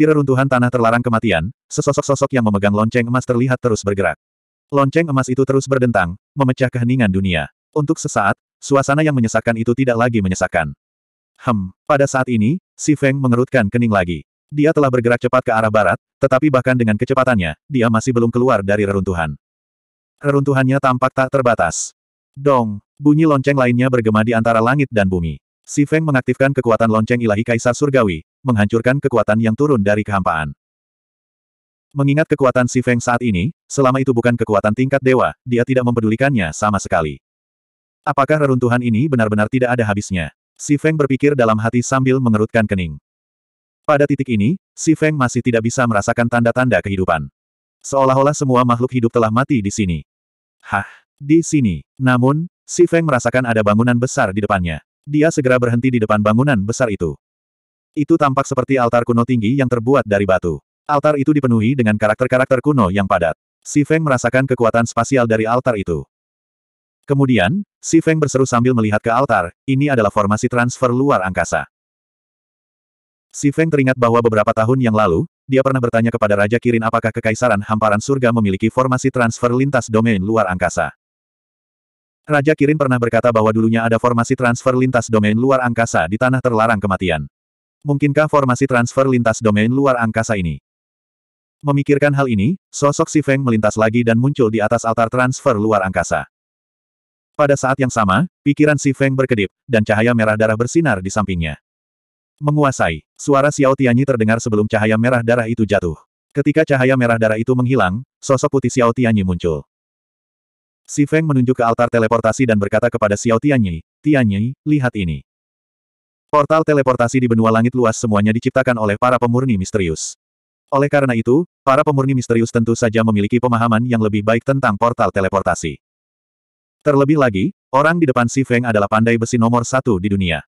Di reruntuhan tanah terlarang kematian, sesosok-sosok yang memegang lonceng emas terlihat terus bergerak. Lonceng emas itu terus berdentang, memecah keheningan dunia. Untuk sesaat, suasana yang menyesakkan itu tidak lagi menyesakkan. Hem, pada saat ini, Si Feng mengerutkan kening lagi. Dia telah bergerak cepat ke arah barat, tetapi bahkan dengan kecepatannya, dia masih belum keluar dari reruntuhan. Reruntuhannya tampak tak terbatas. Dong, bunyi lonceng lainnya bergema di antara langit dan bumi. Si Feng mengaktifkan kekuatan lonceng ilahi Kaisar Surgawi, menghancurkan kekuatan yang turun dari kehampaan. Mengingat kekuatan Si Feng saat ini, selama itu bukan kekuatan tingkat dewa, dia tidak mempedulikannya sama sekali. Apakah reruntuhan ini benar-benar tidak ada habisnya? Si Feng berpikir dalam hati sambil mengerutkan kening. Pada titik ini, Si Feng masih tidak bisa merasakan tanda-tanda kehidupan. Seolah-olah semua makhluk hidup telah mati di sini. Hah, di sini. Namun, Si Feng merasakan ada bangunan besar di depannya. Dia segera berhenti di depan bangunan besar itu. Itu tampak seperti altar kuno tinggi yang terbuat dari batu. Altar itu dipenuhi dengan karakter-karakter kuno yang padat. Si Feng merasakan kekuatan spasial dari altar itu. Kemudian, Si Feng berseru sambil melihat ke altar, ini adalah formasi transfer luar angkasa. Si Feng teringat bahwa beberapa tahun yang lalu, dia pernah bertanya kepada Raja Kirin apakah Kekaisaran Hamparan Surga memiliki formasi transfer lintas domain luar angkasa. Raja Kirin pernah berkata bahwa dulunya ada formasi transfer lintas domain luar angkasa di tanah terlarang kematian. Mungkinkah formasi transfer lintas domain luar angkasa ini? Memikirkan hal ini, sosok Si Feng melintas lagi dan muncul di atas altar transfer luar angkasa. Pada saat yang sama, pikiran Si Feng berkedip, dan cahaya merah darah bersinar di sampingnya. Menguasai, suara Xiao Tianyi terdengar sebelum cahaya merah darah itu jatuh. Ketika cahaya merah darah itu menghilang, sosok putih Xiao Tianyi muncul. Si Feng menunjuk ke altar teleportasi dan berkata kepada Xiao Tianyi, Tianyi, lihat ini. Portal teleportasi di benua langit luas semuanya diciptakan oleh para pemurni misterius. Oleh karena itu, para pemurni misterius tentu saja memiliki pemahaman yang lebih baik tentang portal teleportasi. Terlebih lagi, orang di depan Si Feng adalah pandai besi nomor satu di dunia.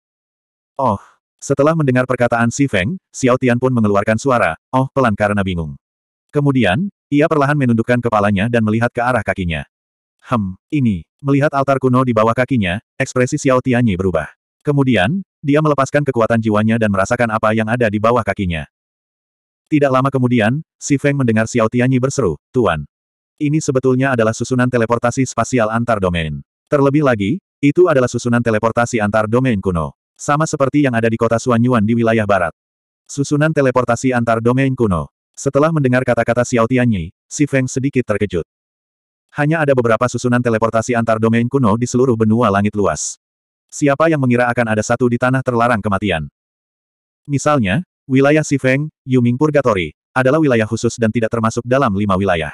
Oh, setelah mendengar perkataan Si Feng, Xiao Tian pun mengeluarkan suara, oh pelan karena bingung. Kemudian, ia perlahan menundukkan kepalanya dan melihat ke arah kakinya. Hem, ini, melihat altar kuno di bawah kakinya, ekspresi Xiao Tianyi berubah. Kemudian, dia melepaskan kekuatan jiwanya dan merasakan apa yang ada di bawah kakinya. Tidak lama kemudian, Si Feng mendengar Xiao Tianyi berseru, Tuan. Ini sebetulnya adalah susunan teleportasi spasial antar domain. Terlebih lagi, itu adalah susunan teleportasi antar domain kuno. Sama seperti yang ada di kota Suanyuan di wilayah barat. Susunan teleportasi antar domain kuno. Setelah mendengar kata-kata Xiao Tianyi, Si Feng sedikit terkejut. Hanya ada beberapa susunan teleportasi antar domain kuno di seluruh benua langit luas. Siapa yang mengira akan ada satu di tanah terlarang kematian? Misalnya, wilayah Sifeng, Yuming Purgatory, adalah wilayah khusus dan tidak termasuk dalam lima wilayah.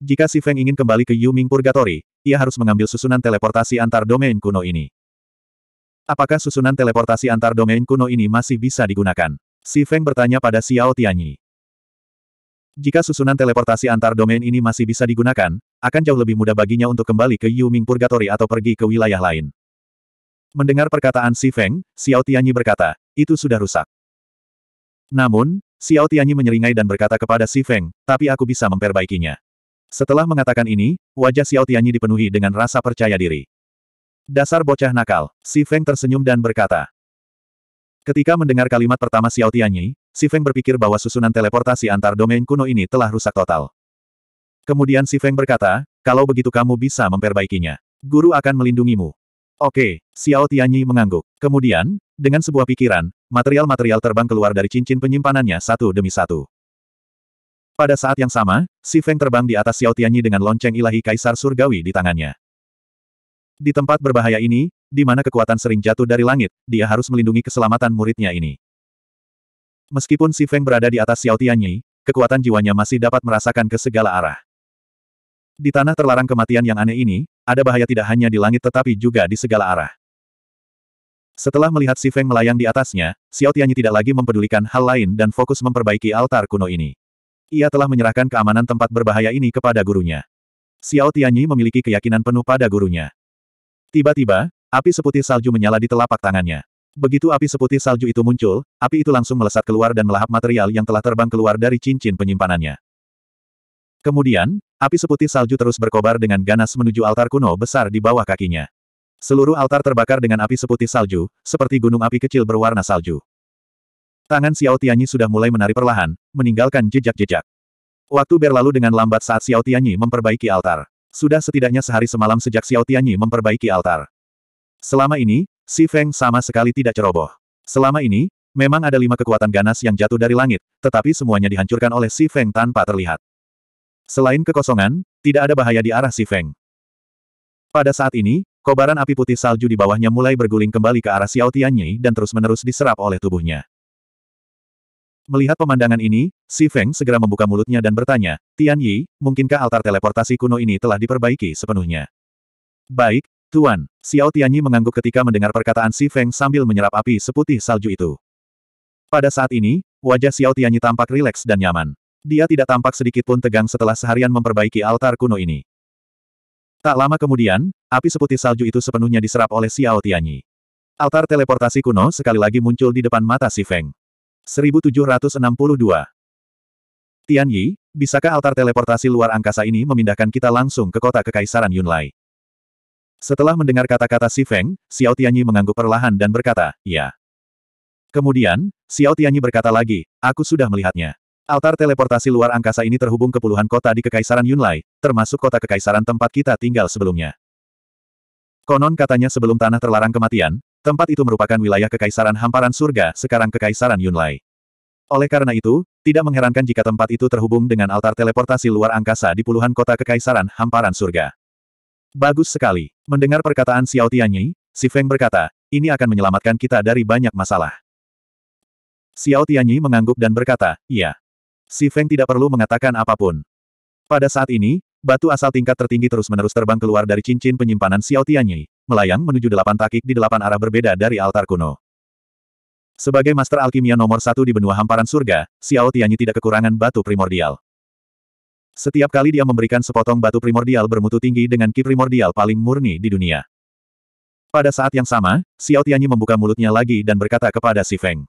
Jika Sifeng ingin kembali ke Yuming Purgatory, ia harus mengambil susunan teleportasi antar domain kuno ini. Apakah susunan teleportasi antar domain kuno ini masih bisa digunakan? Si Feng bertanya pada Xiao Tianyi. Jika susunan teleportasi antar domain ini masih bisa digunakan, akan jauh lebih mudah baginya untuk kembali ke Yuming Purgatory atau pergi ke wilayah lain. Mendengar perkataan Si Feng, Xiao Tianyi berkata, itu sudah rusak. Namun, Xiao Tianyi menyeringai dan berkata kepada Si Feng, tapi aku bisa memperbaikinya. Setelah mengatakan ini, wajah Xiao Tianyi dipenuhi dengan rasa percaya diri. Dasar bocah nakal, Si Feng tersenyum dan berkata. Ketika mendengar kalimat pertama Xiao Tianyi, Si Feng berpikir bahwa susunan teleportasi antar domain kuno ini telah rusak total. Kemudian Si Feng berkata, kalau begitu kamu bisa memperbaikinya. Guru akan melindungimu. Oke, Xiao Tianyi mengangguk. Kemudian, dengan sebuah pikiran, material-material terbang keluar dari cincin penyimpanannya satu demi satu. Pada saat yang sama, Si Feng terbang di atas Xiao Tianyi dengan lonceng ilahi Kaisar Surgawi di tangannya. Di tempat berbahaya ini, di mana kekuatan sering jatuh dari langit, dia harus melindungi keselamatan muridnya ini. Meskipun Si Feng berada di atas Xiao Tianyi, kekuatan jiwanya masih dapat merasakan ke segala arah. Di tanah terlarang kematian yang aneh ini, ada bahaya tidak hanya di langit tetapi juga di segala arah. Setelah melihat Si Feng melayang di atasnya, Xiao Tianyi tidak lagi mempedulikan hal lain dan fokus memperbaiki altar kuno ini. Ia telah menyerahkan keamanan tempat berbahaya ini kepada gurunya. Xiao Tianyi memiliki keyakinan penuh pada gurunya. Tiba-tiba, api seputih salju menyala di telapak tangannya. Begitu api seputih salju itu muncul, api itu langsung melesat keluar dan melahap material yang telah terbang keluar dari cincin penyimpanannya. Kemudian, Api seputih salju terus berkobar dengan ganas menuju altar kuno besar di bawah kakinya. Seluruh altar terbakar dengan api seputih salju, seperti gunung api kecil berwarna salju. Tangan Xiao Tianyi sudah mulai menari perlahan, meninggalkan jejak-jejak. Waktu berlalu dengan lambat saat Xiao Tianyi memperbaiki altar. Sudah setidaknya sehari semalam sejak Xiao Tianyi memperbaiki altar. Selama ini, Si Feng sama sekali tidak ceroboh. Selama ini, memang ada lima kekuatan ganas yang jatuh dari langit, tetapi semuanya dihancurkan oleh Si Feng tanpa terlihat. Selain kekosongan, tidak ada bahaya di arah si Feng. Pada saat ini, kobaran api putih salju di bawahnya mulai berguling kembali ke arah Xiao Tianyi dan terus-menerus diserap oleh tubuhnya. Melihat pemandangan ini, Si Feng segera membuka mulutnya dan bertanya, Tianyi, mungkinkah altar teleportasi kuno ini telah diperbaiki sepenuhnya? Baik, Tuan, Xiao Tianyi mengangguk ketika mendengar perkataan Si Feng sambil menyerap api seputih salju itu. Pada saat ini, wajah Xiao Tianyi tampak rileks dan nyaman. Dia tidak tampak sedikit pun tegang setelah seharian memperbaiki altar kuno ini. Tak lama kemudian, api seputih salju itu sepenuhnya diserap oleh Xiao Tianyi. Altar teleportasi kuno sekali lagi muncul di depan mata si Feng. 1762. Tianyi, bisakah altar teleportasi luar angkasa ini memindahkan kita langsung ke kota kekaisaran Yunlai? Setelah mendengar kata-kata si Feng, Xiao Tianyi mengangguk perlahan dan berkata, ya. Kemudian, Xiao Tianyi berkata lagi, aku sudah melihatnya. Altar teleportasi luar angkasa ini terhubung ke puluhan kota di Kekaisaran Yunlai, termasuk kota Kekaisaran tempat kita tinggal sebelumnya. Konon katanya sebelum tanah terlarang kematian, tempat itu merupakan wilayah Kekaisaran Hamparan Surga, sekarang Kekaisaran Yunlai. Oleh karena itu, tidak mengherankan jika tempat itu terhubung dengan altar teleportasi luar angkasa di puluhan kota Kekaisaran Hamparan Surga. Bagus sekali. Mendengar perkataan Xiao Tianyi, Si Feng berkata, ini akan menyelamatkan kita dari banyak masalah. Xiao Tianyi mengangguk dan berkata, iya. Si Feng tidak perlu mengatakan apapun. Pada saat ini, batu asal tingkat tertinggi terus-menerus terbang keluar dari cincin penyimpanan Xiao Tianyi, melayang menuju delapan takik di delapan arah berbeda dari altar kuno. Sebagai master alkimia nomor satu di benua hamparan surga, Xiao Tianyi tidak kekurangan batu primordial. Setiap kali dia memberikan sepotong batu primordial bermutu tinggi dengan ki primordial paling murni di dunia. Pada saat yang sama, Xiao Tianyi membuka mulutnya lagi dan berkata kepada Si Feng.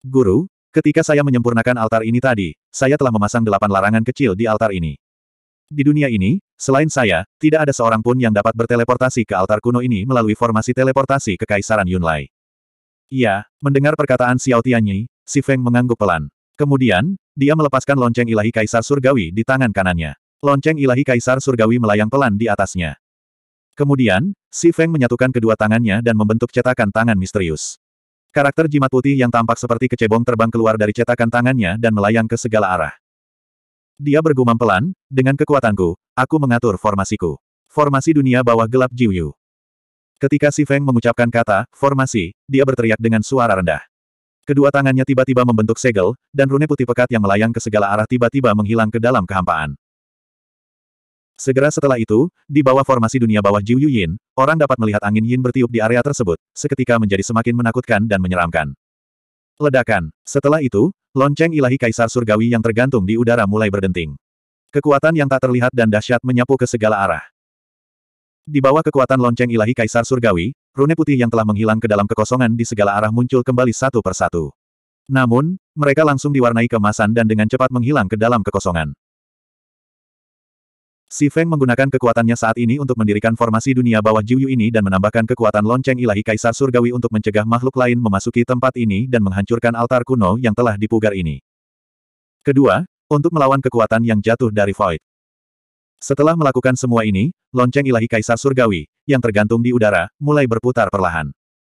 Guru, Ketika saya menyempurnakan altar ini tadi, saya telah memasang delapan larangan kecil di altar ini. Di dunia ini, selain saya, tidak ada seorang pun yang dapat berteleportasi ke altar kuno ini melalui formasi teleportasi Kekaisaran Yunlai. Iya, mendengar perkataan Xiao Tianyi, si Feng mengangguk pelan. Kemudian, dia melepaskan lonceng ilahi Kaisar Surgawi di tangan kanannya. Lonceng ilahi Kaisar Surgawi melayang pelan di atasnya. Kemudian, si Feng menyatukan kedua tangannya dan membentuk cetakan tangan misterius. Karakter jimat putih yang tampak seperti kecebong terbang keluar dari cetakan tangannya dan melayang ke segala arah. Dia bergumam pelan, dengan kekuatanku, aku mengatur formasiku. Formasi dunia bawah gelap Jiuyu. Ketika Si Feng mengucapkan kata, formasi, dia berteriak dengan suara rendah. Kedua tangannya tiba-tiba membentuk segel, dan rune putih pekat yang melayang ke segala arah tiba-tiba menghilang ke dalam kehampaan. Segera setelah itu, di bawah formasi dunia bawah Jiu Yin, orang dapat melihat angin Yin bertiup di area tersebut, seketika menjadi semakin menakutkan dan menyeramkan. Ledakan. Setelah itu, lonceng ilahi Kaisar Surgawi yang tergantung di udara mulai berdenting. Kekuatan yang tak terlihat dan dahsyat menyapu ke segala arah. Di bawah kekuatan lonceng ilahi Kaisar Surgawi, rune putih yang telah menghilang ke dalam kekosongan di segala arah muncul kembali satu persatu. Namun, mereka langsung diwarnai kemasan dan dengan cepat menghilang ke dalam kekosongan. Si Feng menggunakan kekuatannya saat ini untuk mendirikan formasi dunia bawah Jiuyu ini dan menambahkan kekuatan lonceng ilahi Kaisar Surgawi untuk mencegah makhluk lain memasuki tempat ini dan menghancurkan altar kuno yang telah dipugar ini. Kedua, untuk melawan kekuatan yang jatuh dari Void. Setelah melakukan semua ini, lonceng ilahi Kaisar Surgawi, yang tergantung di udara, mulai berputar perlahan.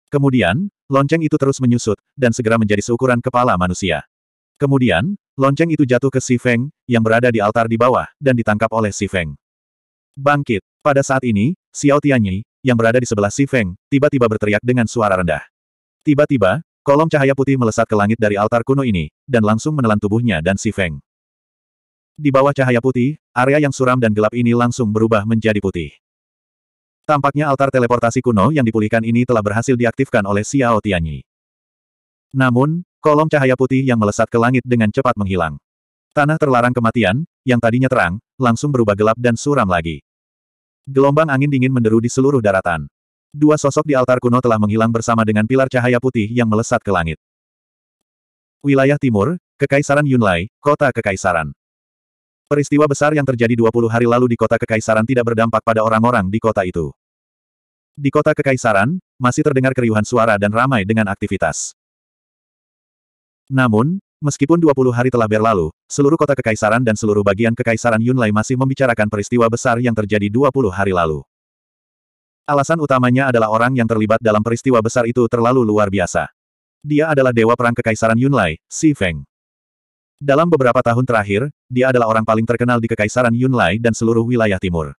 Kemudian, lonceng itu terus menyusut, dan segera menjadi seukuran kepala manusia. Kemudian, lonceng itu jatuh ke Si Feng, yang berada di altar di bawah, dan ditangkap oleh Si Feng. Bangkit! Pada saat ini, Xiao Tianyi, yang berada di sebelah Si Feng, tiba-tiba berteriak dengan suara rendah. Tiba-tiba, kolom cahaya putih melesat ke langit dari altar kuno ini, dan langsung menelan tubuhnya dan Si Feng. Di bawah cahaya putih, area yang suram dan gelap ini langsung berubah menjadi putih. Tampaknya altar teleportasi kuno yang dipulihkan ini telah berhasil diaktifkan oleh Xiao Tianyi. Namun, Kolom cahaya putih yang melesat ke langit dengan cepat menghilang. Tanah terlarang kematian, yang tadinya terang, langsung berubah gelap dan suram lagi. Gelombang angin dingin menderu di seluruh daratan. Dua sosok di altar kuno telah menghilang bersama dengan pilar cahaya putih yang melesat ke langit. Wilayah Timur, Kekaisaran Yunlai, Kota Kekaisaran. Peristiwa besar yang terjadi 20 hari lalu di Kota Kekaisaran tidak berdampak pada orang-orang di kota itu. Di Kota Kekaisaran, masih terdengar keriuhan suara dan ramai dengan aktivitas. Namun, meskipun 20 hari telah berlalu, seluruh kota kekaisaran dan seluruh bagian kekaisaran Yunlai masih membicarakan peristiwa besar yang terjadi 20 hari lalu. Alasan utamanya adalah orang yang terlibat dalam peristiwa besar itu terlalu luar biasa. Dia adalah dewa perang kekaisaran Yunlai, Si Feng. Dalam beberapa tahun terakhir, dia adalah orang paling terkenal di Kekaisaran Yunlai dan seluruh wilayah timur.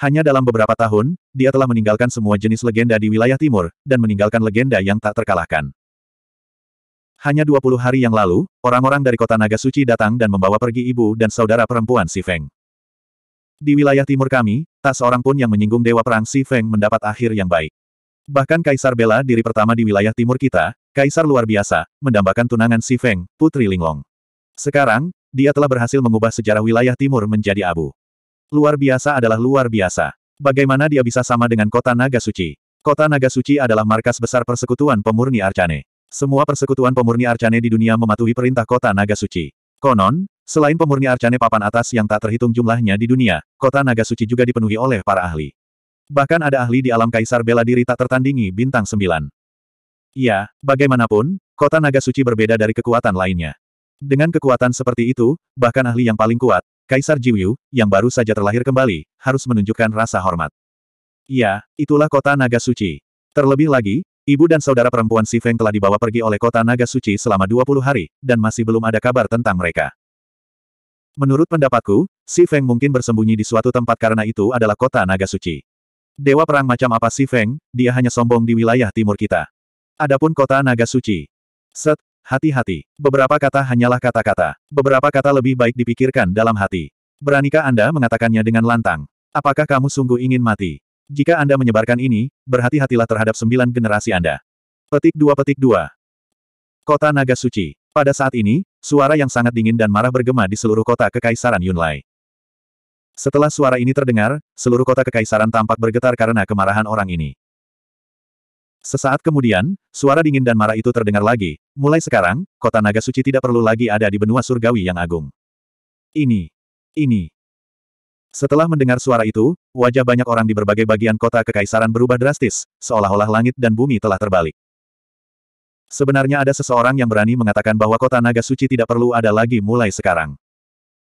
Hanya dalam beberapa tahun, dia telah meninggalkan semua jenis legenda di wilayah timur, dan meninggalkan legenda yang tak terkalahkan. Hanya 20 hari yang lalu, orang-orang dari kota Naga Suci datang dan membawa pergi ibu dan saudara perempuan Si Feng. Di wilayah timur kami, tak seorang pun yang menyinggung Dewa Perang Si Feng mendapat akhir yang baik. Bahkan Kaisar bela diri pertama di wilayah timur kita, Kaisar luar biasa, mendambakan tunangan Si Feng, Putri Linglong. Sekarang, dia telah berhasil mengubah sejarah wilayah timur menjadi abu. Luar biasa adalah luar biasa. Bagaimana dia bisa sama dengan kota Naga Suci? Kota Naga Suci adalah markas besar persekutuan pemurni Arcane. Semua persekutuan pemurni Arcane di dunia mematuhi perintah kota Naga Suci. Konon, selain pemurni Arcane papan atas yang tak terhitung jumlahnya di dunia, kota Naga Suci juga dipenuhi oleh para ahli. Bahkan ada ahli di alam kaisar bela diri tak tertandingi bintang sembilan. Ya, bagaimanapun, kota Naga Suci berbeda dari kekuatan lainnya. Dengan kekuatan seperti itu, bahkan ahli yang paling kuat, Kaisar Jiwiu, yang baru saja terlahir kembali, harus menunjukkan rasa hormat. Ya, itulah kota Naga Suci. Terlebih lagi, Ibu dan saudara perempuan Si Feng telah dibawa pergi oleh kota Naga Suci selama 20 hari, dan masih belum ada kabar tentang mereka. Menurut pendapatku, Si Feng mungkin bersembunyi di suatu tempat karena itu adalah kota Naga Suci. Dewa perang macam apa Si Feng, dia hanya sombong di wilayah timur kita. Adapun kota Naga Suci. Set, hati-hati. Beberapa kata hanyalah kata-kata. Beberapa kata lebih baik dipikirkan dalam hati. Beranikah Anda mengatakannya dengan lantang? Apakah kamu sungguh ingin mati? Jika Anda menyebarkan ini, berhati-hatilah terhadap sembilan generasi Anda. Petik 2 Petik 2 Kota Naga Suci. Pada saat ini, suara yang sangat dingin dan marah bergema di seluruh kota Kekaisaran Yunlai. Setelah suara ini terdengar, seluruh kota Kekaisaran tampak bergetar karena kemarahan orang ini. Sesaat kemudian, suara dingin dan marah itu terdengar lagi. Mulai sekarang, kota naga suci tidak perlu lagi ada di benua surgawi yang agung. Ini, ini, setelah mendengar suara itu, wajah banyak orang di berbagai bagian kota kekaisaran berubah drastis, seolah-olah langit dan bumi telah terbalik. Sebenarnya ada seseorang yang berani mengatakan bahwa kota naga suci tidak perlu ada lagi mulai sekarang.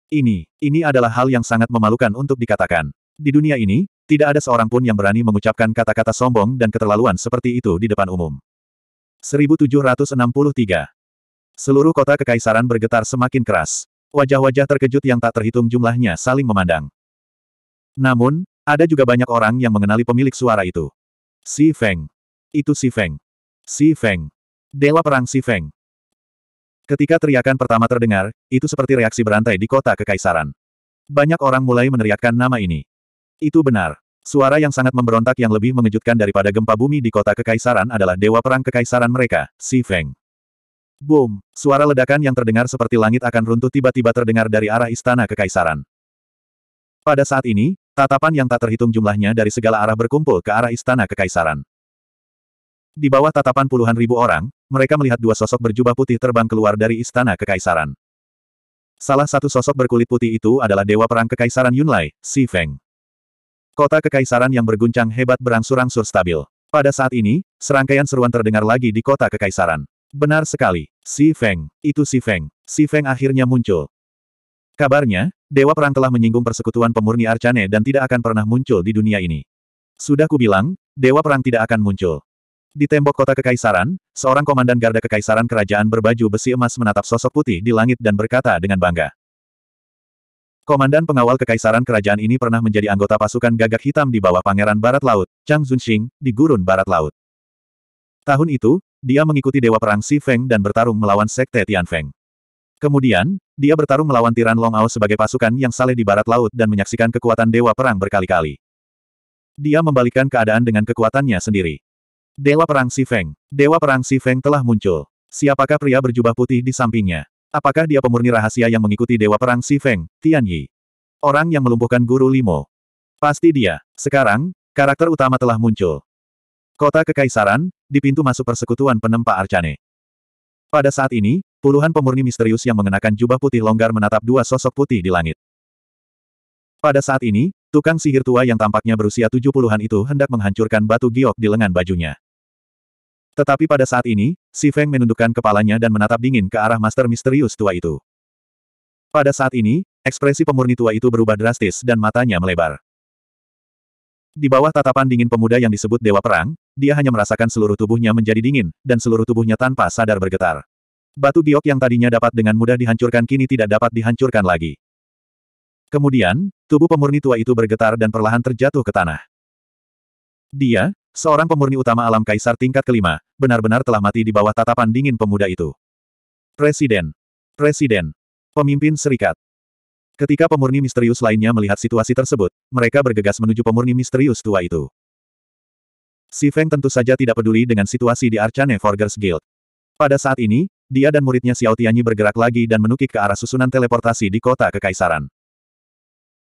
Ini, ini adalah hal yang sangat memalukan untuk dikatakan. Di dunia ini, tidak ada seorang pun yang berani mengucapkan kata-kata sombong dan keterlaluan seperti itu di depan umum. 1763. Seluruh kota kekaisaran bergetar semakin keras. Wajah-wajah terkejut yang tak terhitung jumlahnya saling memandang. Namun, ada juga banyak orang yang mengenali pemilik suara itu. Si Feng. Itu Si Feng. Si Feng. Dewa Perang Si Feng. Ketika teriakan pertama terdengar, itu seperti reaksi berantai di kota kekaisaran. Banyak orang mulai meneriakkan nama ini. Itu benar. Suara yang sangat memberontak yang lebih mengejutkan daripada gempa bumi di kota kekaisaran adalah Dewa Perang Kekaisaran mereka, Si Feng. Boom! Suara ledakan yang terdengar seperti langit akan runtuh tiba-tiba terdengar dari arah istana kekaisaran. Pada saat ini, Tatapan yang tak terhitung jumlahnya dari segala arah berkumpul ke arah istana kekaisaran. Di bawah tatapan puluhan ribu orang, mereka melihat dua sosok berjubah putih terbang keluar dari istana kekaisaran. Salah satu sosok berkulit putih itu adalah Dewa Perang Kekaisaran Yunlai, Si Feng. Kota kekaisaran yang berguncang hebat berangsur-angsur stabil. Pada saat ini, serangkaian seruan terdengar lagi di kota kekaisaran. Benar sekali, Si Feng, itu Si Feng. Si Feng akhirnya muncul. Kabarnya, Dewa Perang telah menyinggung persekutuan pemurni Arcane dan tidak akan pernah muncul di dunia ini. Sudah kubilang, Dewa Perang tidak akan muncul. Di tembok kota Kekaisaran, seorang komandan garda Kekaisaran Kerajaan berbaju besi emas menatap sosok putih di langit dan berkata dengan bangga. Komandan pengawal Kekaisaran Kerajaan ini pernah menjadi anggota pasukan gagak hitam di bawah Pangeran Barat Laut, Chang Zunxing, di Gurun Barat Laut. Tahun itu, dia mengikuti Dewa Perang Si Feng dan bertarung melawan Sekte Tian Feng. Kemudian, dia bertarung melawan Tiran Long Longao sebagai pasukan yang saleh di barat laut dan menyaksikan kekuatan Dewa Perang berkali-kali. Dia membalikkan keadaan dengan kekuatannya sendiri. Dewa Perang Si Feng. Dewa Perang Si Feng telah muncul. Siapakah pria berjubah putih di sampingnya? Apakah dia pemurni rahasia yang mengikuti Dewa Perang Si Feng, Tian Yi? Orang yang melumpuhkan Guru Limo. Pasti dia. Sekarang, karakter utama telah muncul. Kota Kekaisaran, di pintu masuk persekutuan penempa Arcane. Pada saat ini, Puluhan pemurni misterius yang mengenakan jubah putih longgar menatap dua sosok putih di langit. Pada saat ini, tukang sihir tua yang tampaknya berusia tujuh puluhan itu hendak menghancurkan batu giok di lengan bajunya. Tetapi pada saat ini, Si Feng menundukkan kepalanya dan menatap dingin ke arah master misterius tua itu. Pada saat ini, ekspresi pemurni tua itu berubah drastis dan matanya melebar. Di bawah tatapan dingin pemuda yang disebut Dewa Perang, dia hanya merasakan seluruh tubuhnya menjadi dingin, dan seluruh tubuhnya tanpa sadar bergetar. Batu giok yang tadinya dapat dengan mudah dihancurkan kini tidak dapat dihancurkan lagi. Kemudian, tubuh pemurni tua itu bergetar dan perlahan terjatuh ke tanah. Dia, seorang pemurni utama alam kaisar tingkat kelima, benar-benar telah mati di bawah tatapan dingin pemuda itu. Presiden. Presiden. Pemimpin serikat. Ketika pemurni misterius lainnya melihat situasi tersebut, mereka bergegas menuju pemurni misterius tua itu. Si Feng tentu saja tidak peduli dengan situasi di Arcane Forgers Guild. Pada saat ini, dia dan muridnya Xiao Tianyi bergerak lagi dan menukik ke arah susunan teleportasi di kota Kekaisaran.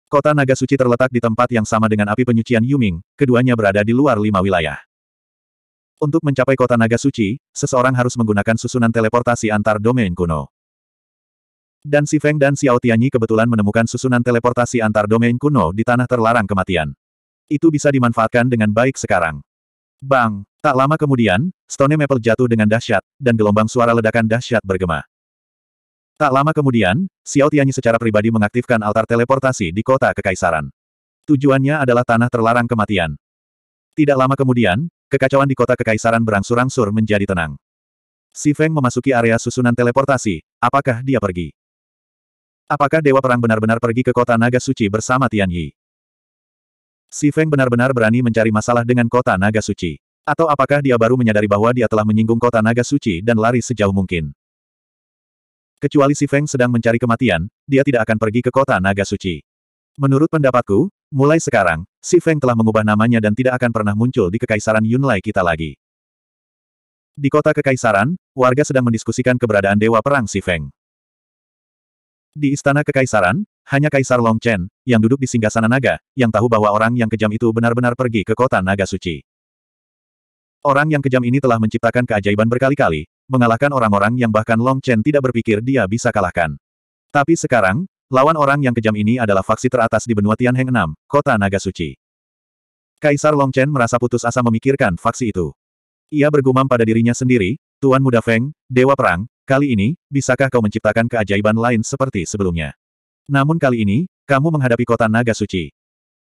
Kota Naga Suci terletak di tempat yang sama dengan api penyucian Yuming, keduanya berada di luar lima wilayah. Untuk mencapai kota Naga Suci, seseorang harus menggunakan susunan teleportasi antar domain kuno. Dan Si Feng dan Xiao Tianyi kebetulan menemukan susunan teleportasi antar domain kuno di tanah terlarang kematian. Itu bisa dimanfaatkan dengan baik sekarang. Bang! Tak lama kemudian, Stone Maple jatuh dengan dahsyat, dan gelombang suara ledakan dahsyat bergema. Tak lama kemudian, Xiao Tianyi secara pribadi mengaktifkan altar teleportasi di kota Kekaisaran. Tujuannya adalah tanah terlarang kematian. Tidak lama kemudian, kekacauan di kota Kekaisaran berangsur-angsur menjadi tenang. Si Feng memasuki area susunan teleportasi, apakah dia pergi? Apakah Dewa Perang benar-benar pergi ke kota Naga Suci bersama Tianyi? Si Feng benar-benar berani mencari masalah dengan kota naga suci. Atau apakah dia baru menyadari bahwa dia telah menyinggung kota naga suci dan lari sejauh mungkin. Kecuali si Feng sedang mencari kematian, dia tidak akan pergi ke kota naga suci. Menurut pendapatku, mulai sekarang, si Feng telah mengubah namanya dan tidak akan pernah muncul di Kekaisaran Yunlai kita lagi. Di kota Kekaisaran, warga sedang mendiskusikan keberadaan Dewa Perang si Feng. Di Istana Kekaisaran, hanya Kaisar Long Chen, yang duduk di singgasana naga, yang tahu bahwa orang yang kejam itu benar-benar pergi ke kota naga suci. Orang yang kejam ini telah menciptakan keajaiban berkali-kali, mengalahkan orang-orang yang bahkan Long Chen tidak berpikir dia bisa kalahkan. Tapi sekarang, lawan orang yang kejam ini adalah faksi teratas di benua Tianheng 6, kota naga suci. Kaisar Long Chen merasa putus asa memikirkan faksi itu. Ia bergumam pada dirinya sendiri, Tuan Muda Feng, Dewa Perang, kali ini, bisakah kau menciptakan keajaiban lain seperti sebelumnya? Namun kali ini, kamu menghadapi kota naga suci.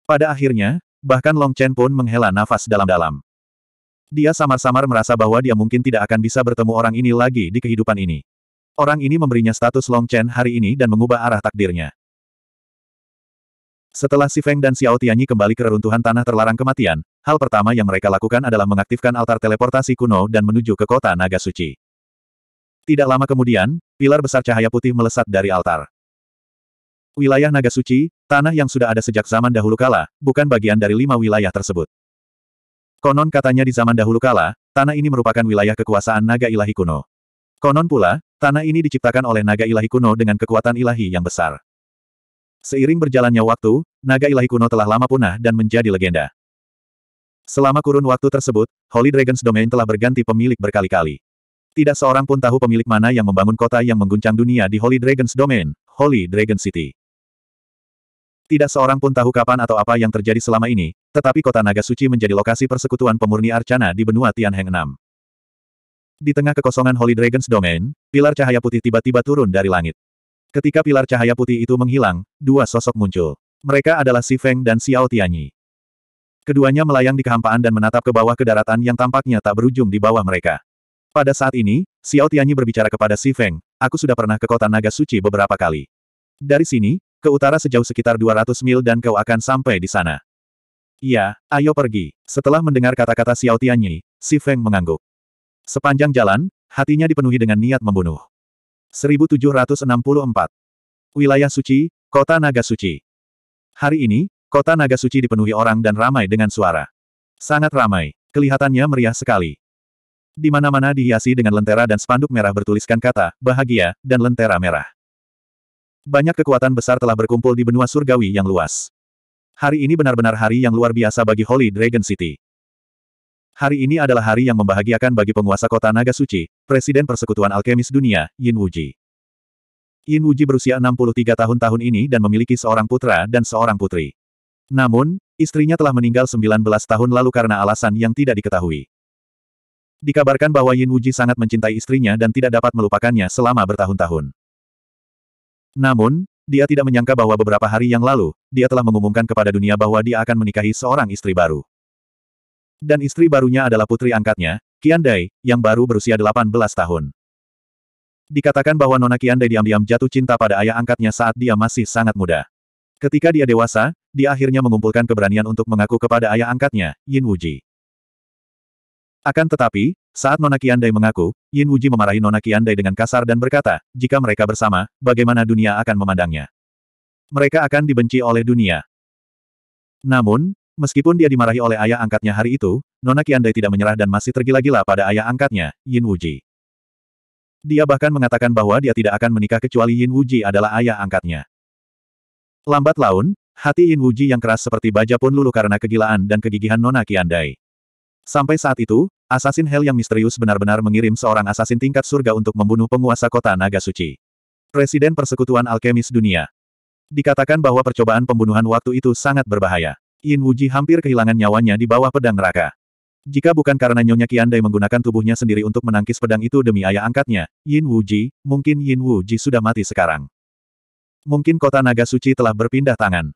Pada akhirnya, bahkan Long Chen pun menghela nafas dalam-dalam. Dia samar-samar merasa bahwa dia mungkin tidak akan bisa bertemu orang ini lagi di kehidupan ini. Orang ini memberinya status Long Chen hari ini dan mengubah arah takdirnya. Setelah Si Feng dan Xiao Tianyi kembali ke reruntuhan tanah terlarang kematian, hal pertama yang mereka lakukan adalah mengaktifkan altar teleportasi kuno dan menuju ke kota naga suci. Tidak lama kemudian, pilar besar cahaya putih melesat dari altar. Wilayah Naga Suci, tanah yang sudah ada sejak zaman dahulu kala, bukan bagian dari lima wilayah tersebut. Konon katanya di zaman dahulu kala, tanah ini merupakan wilayah kekuasaan naga ilahi kuno. Konon pula, tanah ini diciptakan oleh naga ilahi kuno dengan kekuatan ilahi yang besar. Seiring berjalannya waktu, naga ilahi kuno telah lama punah dan menjadi legenda. Selama kurun waktu tersebut, Holy Dragon's Domain telah berganti pemilik berkali-kali. Tidak seorang pun tahu pemilik mana yang membangun kota yang mengguncang dunia di Holy Dragon's Domain, Holy Dragon City. Tidak seorang pun tahu kapan atau apa yang terjadi selama ini, tetapi kota naga suci menjadi lokasi persekutuan pemurni arcana di benua Tianheng 6. Di tengah kekosongan Holy Dragon's Domain, pilar cahaya putih tiba-tiba turun dari langit. Ketika pilar cahaya putih itu menghilang, dua sosok muncul. Mereka adalah Si Feng dan Xiao Tianyi. Keduanya melayang di kehampaan dan menatap ke bawah ke daratan yang tampaknya tak berujung di bawah mereka. Pada saat ini, Xiao Tianyi berbicara kepada Si Feng, aku sudah pernah ke kota naga suci beberapa kali. Dari sini, ke utara sejauh sekitar 200 mil dan kau akan sampai di sana. Iya, ayo pergi. Setelah mendengar kata-kata Xiao Tianyi, Si Feng mengangguk. Sepanjang jalan, hatinya dipenuhi dengan niat membunuh. 1764. Wilayah Suci, Kota Naga Suci. Hari ini, Kota Naga Suci dipenuhi orang dan ramai dengan suara. Sangat ramai, kelihatannya meriah sekali. Di mana-mana dihiasi dengan lentera dan spanduk merah bertuliskan kata, bahagia, dan lentera merah. Banyak kekuatan besar telah berkumpul di benua surgawi yang luas. Hari ini benar-benar hari yang luar biasa bagi Holy Dragon City. Hari ini adalah hari yang membahagiakan bagi penguasa kota Naga Suci, Presiden Persekutuan Alkemis Dunia, Yin Wuji. Yin Wuji berusia 63 tahun tahun ini dan memiliki seorang putra dan seorang putri. Namun, istrinya telah meninggal 19 tahun lalu karena alasan yang tidak diketahui. Dikabarkan bahwa Yin Wuji sangat mencintai istrinya dan tidak dapat melupakannya selama bertahun-tahun. Namun, dia tidak menyangka bahwa beberapa hari yang lalu, dia telah mengumumkan kepada dunia bahwa dia akan menikahi seorang istri baru. Dan istri barunya adalah putri angkatnya, Dai, yang baru berusia 18 tahun. Dikatakan bahwa Nona Dai diam-diam jatuh cinta pada ayah angkatnya saat dia masih sangat muda. Ketika dia dewasa, dia akhirnya mengumpulkan keberanian untuk mengaku kepada ayah angkatnya, Yin Wuji. Akan tetapi, saat Nona Kiandai mengaku, Yin Wuji memarahi Nona Kiandai dengan kasar dan berkata, jika mereka bersama, bagaimana dunia akan memandangnya? Mereka akan dibenci oleh dunia. Namun, meskipun dia dimarahi oleh ayah angkatnya hari itu, Nona Kiandai tidak menyerah dan masih tergila-gila pada ayah angkatnya, Yin Wuji. Dia bahkan mengatakan bahwa dia tidak akan menikah kecuali Yin Wuji adalah ayah angkatnya. Lambat laun, hati Yin Wuji yang keras seperti baja pun luluh karena kegilaan dan kegigihan Nona Kiandai. Sampai saat itu, Asasin Hell yang misterius benar-benar mengirim seorang asasin tingkat surga untuk membunuh penguasa kota naga suci. Presiden Persekutuan Alkemis Dunia. Dikatakan bahwa percobaan pembunuhan waktu itu sangat berbahaya. Yin Wuji hampir kehilangan nyawanya di bawah pedang neraka. Jika bukan karena Nyonya Kiandai menggunakan tubuhnya sendiri untuk menangkis pedang itu demi ayah angkatnya, Yin Wuji, mungkin Yin Wuji sudah mati sekarang. Mungkin kota naga suci telah berpindah tangan.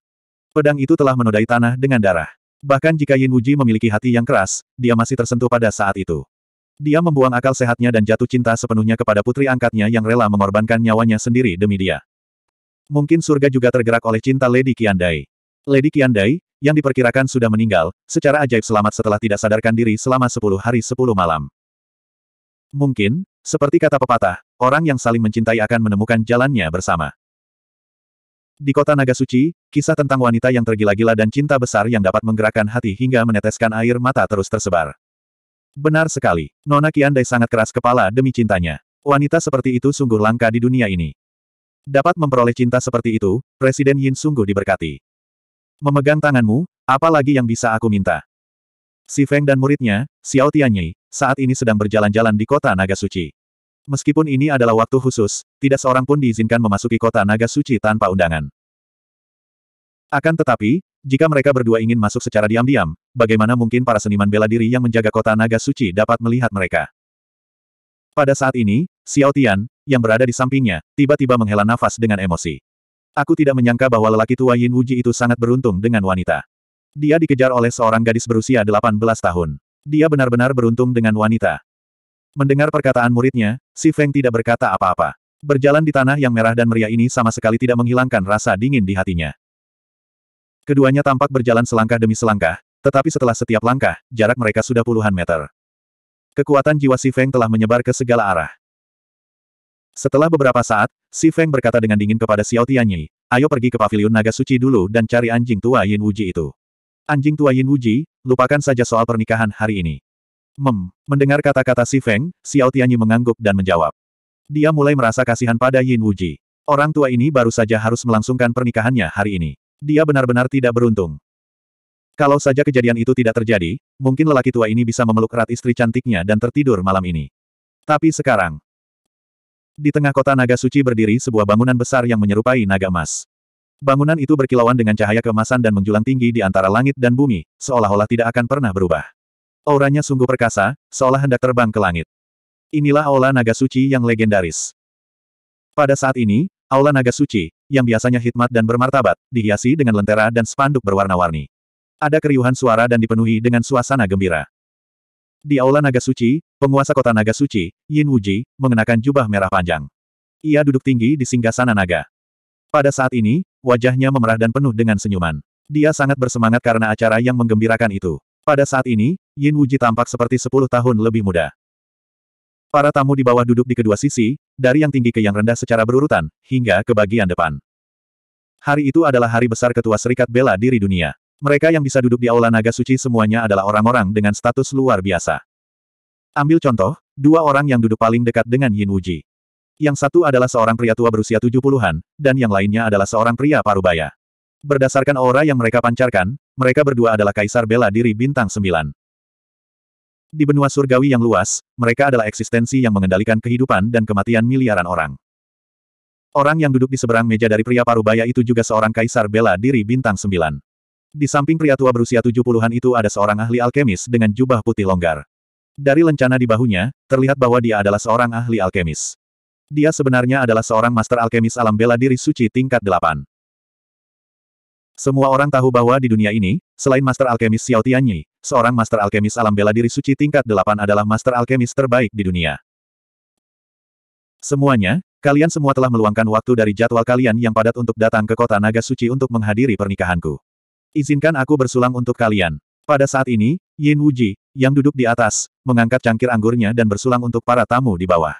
Pedang itu telah menodai tanah dengan darah. Bahkan jika Yin Wuji memiliki hati yang keras, dia masih tersentuh pada saat itu. Dia membuang akal sehatnya dan jatuh cinta sepenuhnya kepada putri angkatnya yang rela mengorbankan nyawanya sendiri demi dia. Mungkin surga juga tergerak oleh cinta Lady Qiandai. Lady Qiandai, yang diperkirakan sudah meninggal, secara ajaib selamat setelah tidak sadarkan diri selama 10 hari 10 malam. Mungkin, seperti kata pepatah, orang yang saling mencintai akan menemukan jalannya bersama. Di kota Naga Suci, kisah tentang wanita yang tergila-gila dan cinta besar yang dapat menggerakkan hati hingga meneteskan air mata terus tersebar. Benar sekali, Nona Kiandai sangat keras kepala demi cintanya. Wanita seperti itu sungguh langka di dunia ini. Dapat memperoleh cinta seperti itu, Presiden Yin sungguh diberkati. Memegang tanganmu, lagi yang bisa aku minta. Si Feng dan muridnya, Xiao Tianyi, saat ini sedang berjalan-jalan di kota Naga Suci. Meskipun ini adalah waktu khusus, tidak seorang pun diizinkan memasuki kota naga suci tanpa undangan. Akan tetapi, jika mereka berdua ingin masuk secara diam-diam, bagaimana mungkin para seniman bela diri yang menjaga kota naga suci dapat melihat mereka? Pada saat ini, Xiao Tian, yang berada di sampingnya, tiba-tiba menghela nafas dengan emosi. Aku tidak menyangka bahwa lelaki tua Yin Wuji itu sangat beruntung dengan wanita. Dia dikejar oleh seorang gadis berusia 18 tahun. Dia benar-benar beruntung dengan wanita. Mendengar perkataan muridnya, si Feng tidak berkata apa-apa. Berjalan di tanah yang merah dan meriah ini sama sekali tidak menghilangkan rasa dingin di hatinya. Keduanya tampak berjalan selangkah demi selangkah, tetapi setelah setiap langkah, jarak mereka sudah puluhan meter. Kekuatan jiwa Si Feng telah menyebar ke segala arah. Setelah beberapa saat, Si Feng berkata dengan dingin kepada Xiao Tianyi, ayo pergi ke paviliun naga suci dulu dan cari anjing tua Yin Wuji itu. Anjing tua Yin Wuji, lupakan saja soal pernikahan hari ini. Mem. Mendengar kata-kata si Feng, Xiao Tianyi mengangguk dan menjawab. Dia mulai merasa kasihan pada Yin Wuji. Orang tua ini baru saja harus melangsungkan pernikahannya hari ini. Dia benar-benar tidak beruntung. Kalau saja kejadian itu tidak terjadi, mungkin lelaki tua ini bisa memeluk erat istri cantiknya dan tertidur malam ini. Tapi sekarang, di tengah kota naga suci berdiri sebuah bangunan besar yang menyerupai naga emas. Bangunan itu berkilauan dengan cahaya kemasan dan menjulang tinggi di antara langit dan bumi, seolah-olah tidak akan pernah berubah. Auranya sungguh perkasa, seolah hendak terbang ke langit. Inilah Aula Naga Suci yang legendaris. Pada saat ini, Aula Naga Suci, yang biasanya hikmat dan bermartabat, dihiasi dengan lentera dan spanduk berwarna-warni. Ada keriuhan suara dan dipenuhi dengan suasana gembira. Di Aula Naga Suci, penguasa kota Naga Suci, Yin Wuji, mengenakan jubah merah panjang. Ia duduk tinggi di singgasana naga. Pada saat ini, wajahnya memerah dan penuh dengan senyuman. Dia sangat bersemangat karena acara yang menggembirakan itu. Pada saat ini, Yin Wuji tampak seperti sepuluh tahun lebih muda. Para tamu di bawah duduk di kedua sisi, dari yang tinggi ke yang rendah secara berurutan, hingga ke bagian depan. Hari itu adalah hari besar Ketua Serikat Bela Diri Dunia. Mereka yang bisa duduk di Aula Naga Suci semuanya adalah orang-orang dengan status luar biasa. Ambil contoh, dua orang yang duduk paling dekat dengan Yin Wuji. Yang satu adalah seorang pria tua berusia 70-an, dan yang lainnya adalah seorang pria parubaya. Berdasarkan aura yang mereka pancarkan, mereka berdua adalah kaisar bela diri bintang sembilan. Di benua surgawi yang luas, mereka adalah eksistensi yang mengendalikan kehidupan dan kematian miliaran orang. Orang yang duduk di seberang meja dari pria parubaya itu juga seorang kaisar bela diri bintang sembilan. Di samping pria tua berusia tujuh puluhan itu ada seorang ahli alkemis dengan jubah putih longgar. Dari lencana di bahunya, terlihat bahwa dia adalah seorang ahli alkemis. Dia sebenarnya adalah seorang master alkemis alam bela diri suci tingkat delapan. Semua orang tahu bahwa di dunia ini, selain Master Alkemis Xiao Tianyi, seorang Master Alkemis alam bela diri suci tingkat delapan adalah Master Alkemis terbaik di dunia. Semuanya, kalian semua telah meluangkan waktu dari jadwal kalian yang padat untuk datang ke kota naga suci untuk menghadiri pernikahanku. Izinkan aku bersulang untuk kalian. Pada saat ini, Yin Wuji, yang duduk di atas, mengangkat cangkir anggurnya dan bersulang untuk para tamu di bawah.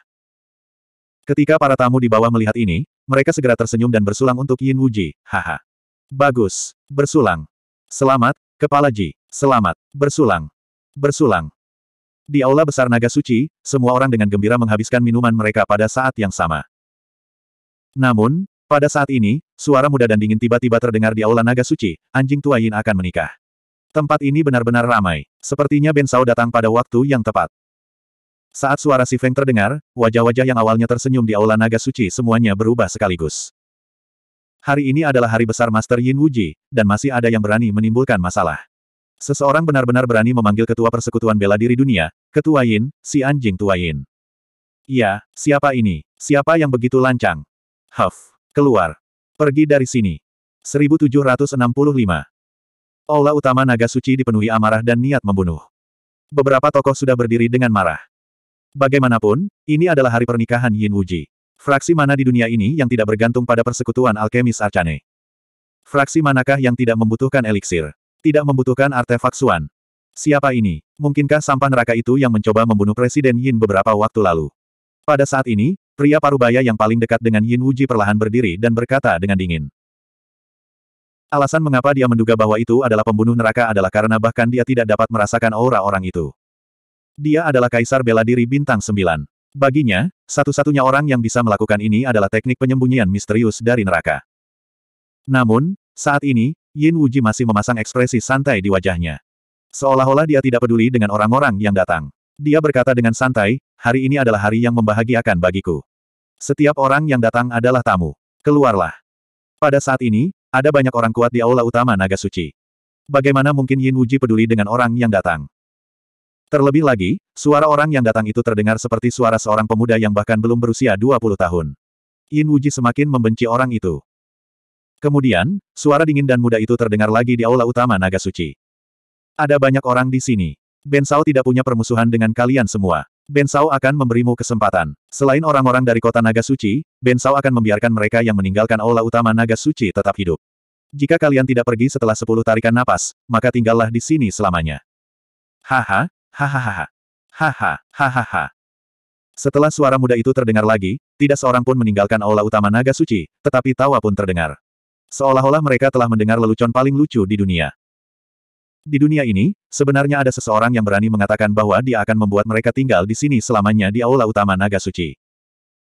Ketika para tamu di bawah melihat ini, mereka segera tersenyum dan bersulang untuk Yin Wuji, haha. Bagus. Bersulang. Selamat, Kepala Ji. Selamat. Bersulang. Bersulang. Di aula besar naga suci, semua orang dengan gembira menghabiskan minuman mereka pada saat yang sama. Namun, pada saat ini, suara muda dan dingin tiba-tiba terdengar di aula naga suci, anjing tua Yin akan menikah. Tempat ini benar-benar ramai. Sepertinya Ben Sao datang pada waktu yang tepat. Saat suara si Feng terdengar, wajah-wajah yang awalnya tersenyum di aula naga suci semuanya berubah sekaligus. Hari ini adalah hari besar Master Yin Wuji, dan masih ada yang berani menimbulkan masalah. Seseorang benar-benar berani memanggil ketua persekutuan bela diri dunia, Ketua Yin, si anjing tua Yin. Iya, siapa ini? Siapa yang begitu lancang? Huff, keluar. Pergi dari sini. 1765. Aula utama naga suci dipenuhi amarah dan niat membunuh. Beberapa tokoh sudah berdiri dengan marah. Bagaimanapun, ini adalah hari pernikahan Yin Wuji. Fraksi mana di dunia ini yang tidak bergantung pada persekutuan alkemis arcane? Fraksi manakah yang tidak membutuhkan eliksir? Tidak membutuhkan artefak suan? Siapa ini? Mungkinkah sampah neraka itu yang mencoba membunuh Presiden Yin beberapa waktu lalu? Pada saat ini, pria parubaya yang paling dekat dengan Yin Wuji perlahan berdiri dan berkata dengan dingin. Alasan mengapa dia menduga bahwa itu adalah pembunuh neraka adalah karena bahkan dia tidak dapat merasakan aura orang itu. Dia adalah kaisar bela diri bintang sembilan. Baginya, satu-satunya orang yang bisa melakukan ini adalah teknik penyembunyian misterius dari neraka. Namun, saat ini, Yin Wuji masih memasang ekspresi santai di wajahnya. Seolah-olah dia tidak peduli dengan orang-orang yang datang. Dia berkata dengan santai, hari ini adalah hari yang membahagiakan bagiku. Setiap orang yang datang adalah tamu. Keluarlah. Pada saat ini, ada banyak orang kuat di aula utama naga suci. Bagaimana mungkin Yin Wuji peduli dengan orang yang datang? Terlebih lagi, suara orang yang datang itu terdengar seperti suara seorang pemuda yang bahkan belum berusia 20 tahun. Yin Wuji semakin membenci orang itu. Kemudian, suara dingin dan muda itu terdengar lagi di aula utama naga suci. Ada banyak orang di sini. Ben Sao tidak punya permusuhan dengan kalian semua. Ben Sao akan memberimu kesempatan. Selain orang-orang dari kota Naga Suci, Ben Sao akan membiarkan mereka yang meninggalkan aula utama Naga Suci tetap hidup. Jika kalian tidak pergi setelah sepuluh tarikan napas, maka tinggallah di sini selamanya. Haha, Hahaha. Haha, hahaha. Setelah suara muda itu terdengar lagi, tidak seorang pun meninggalkan aula utama naga suci, tetapi tawa pun terdengar. Seolah-olah mereka telah mendengar lelucon paling lucu di dunia. Di dunia ini, sebenarnya ada seseorang yang berani mengatakan bahwa dia akan membuat mereka tinggal di sini selamanya di aula utama naga suci.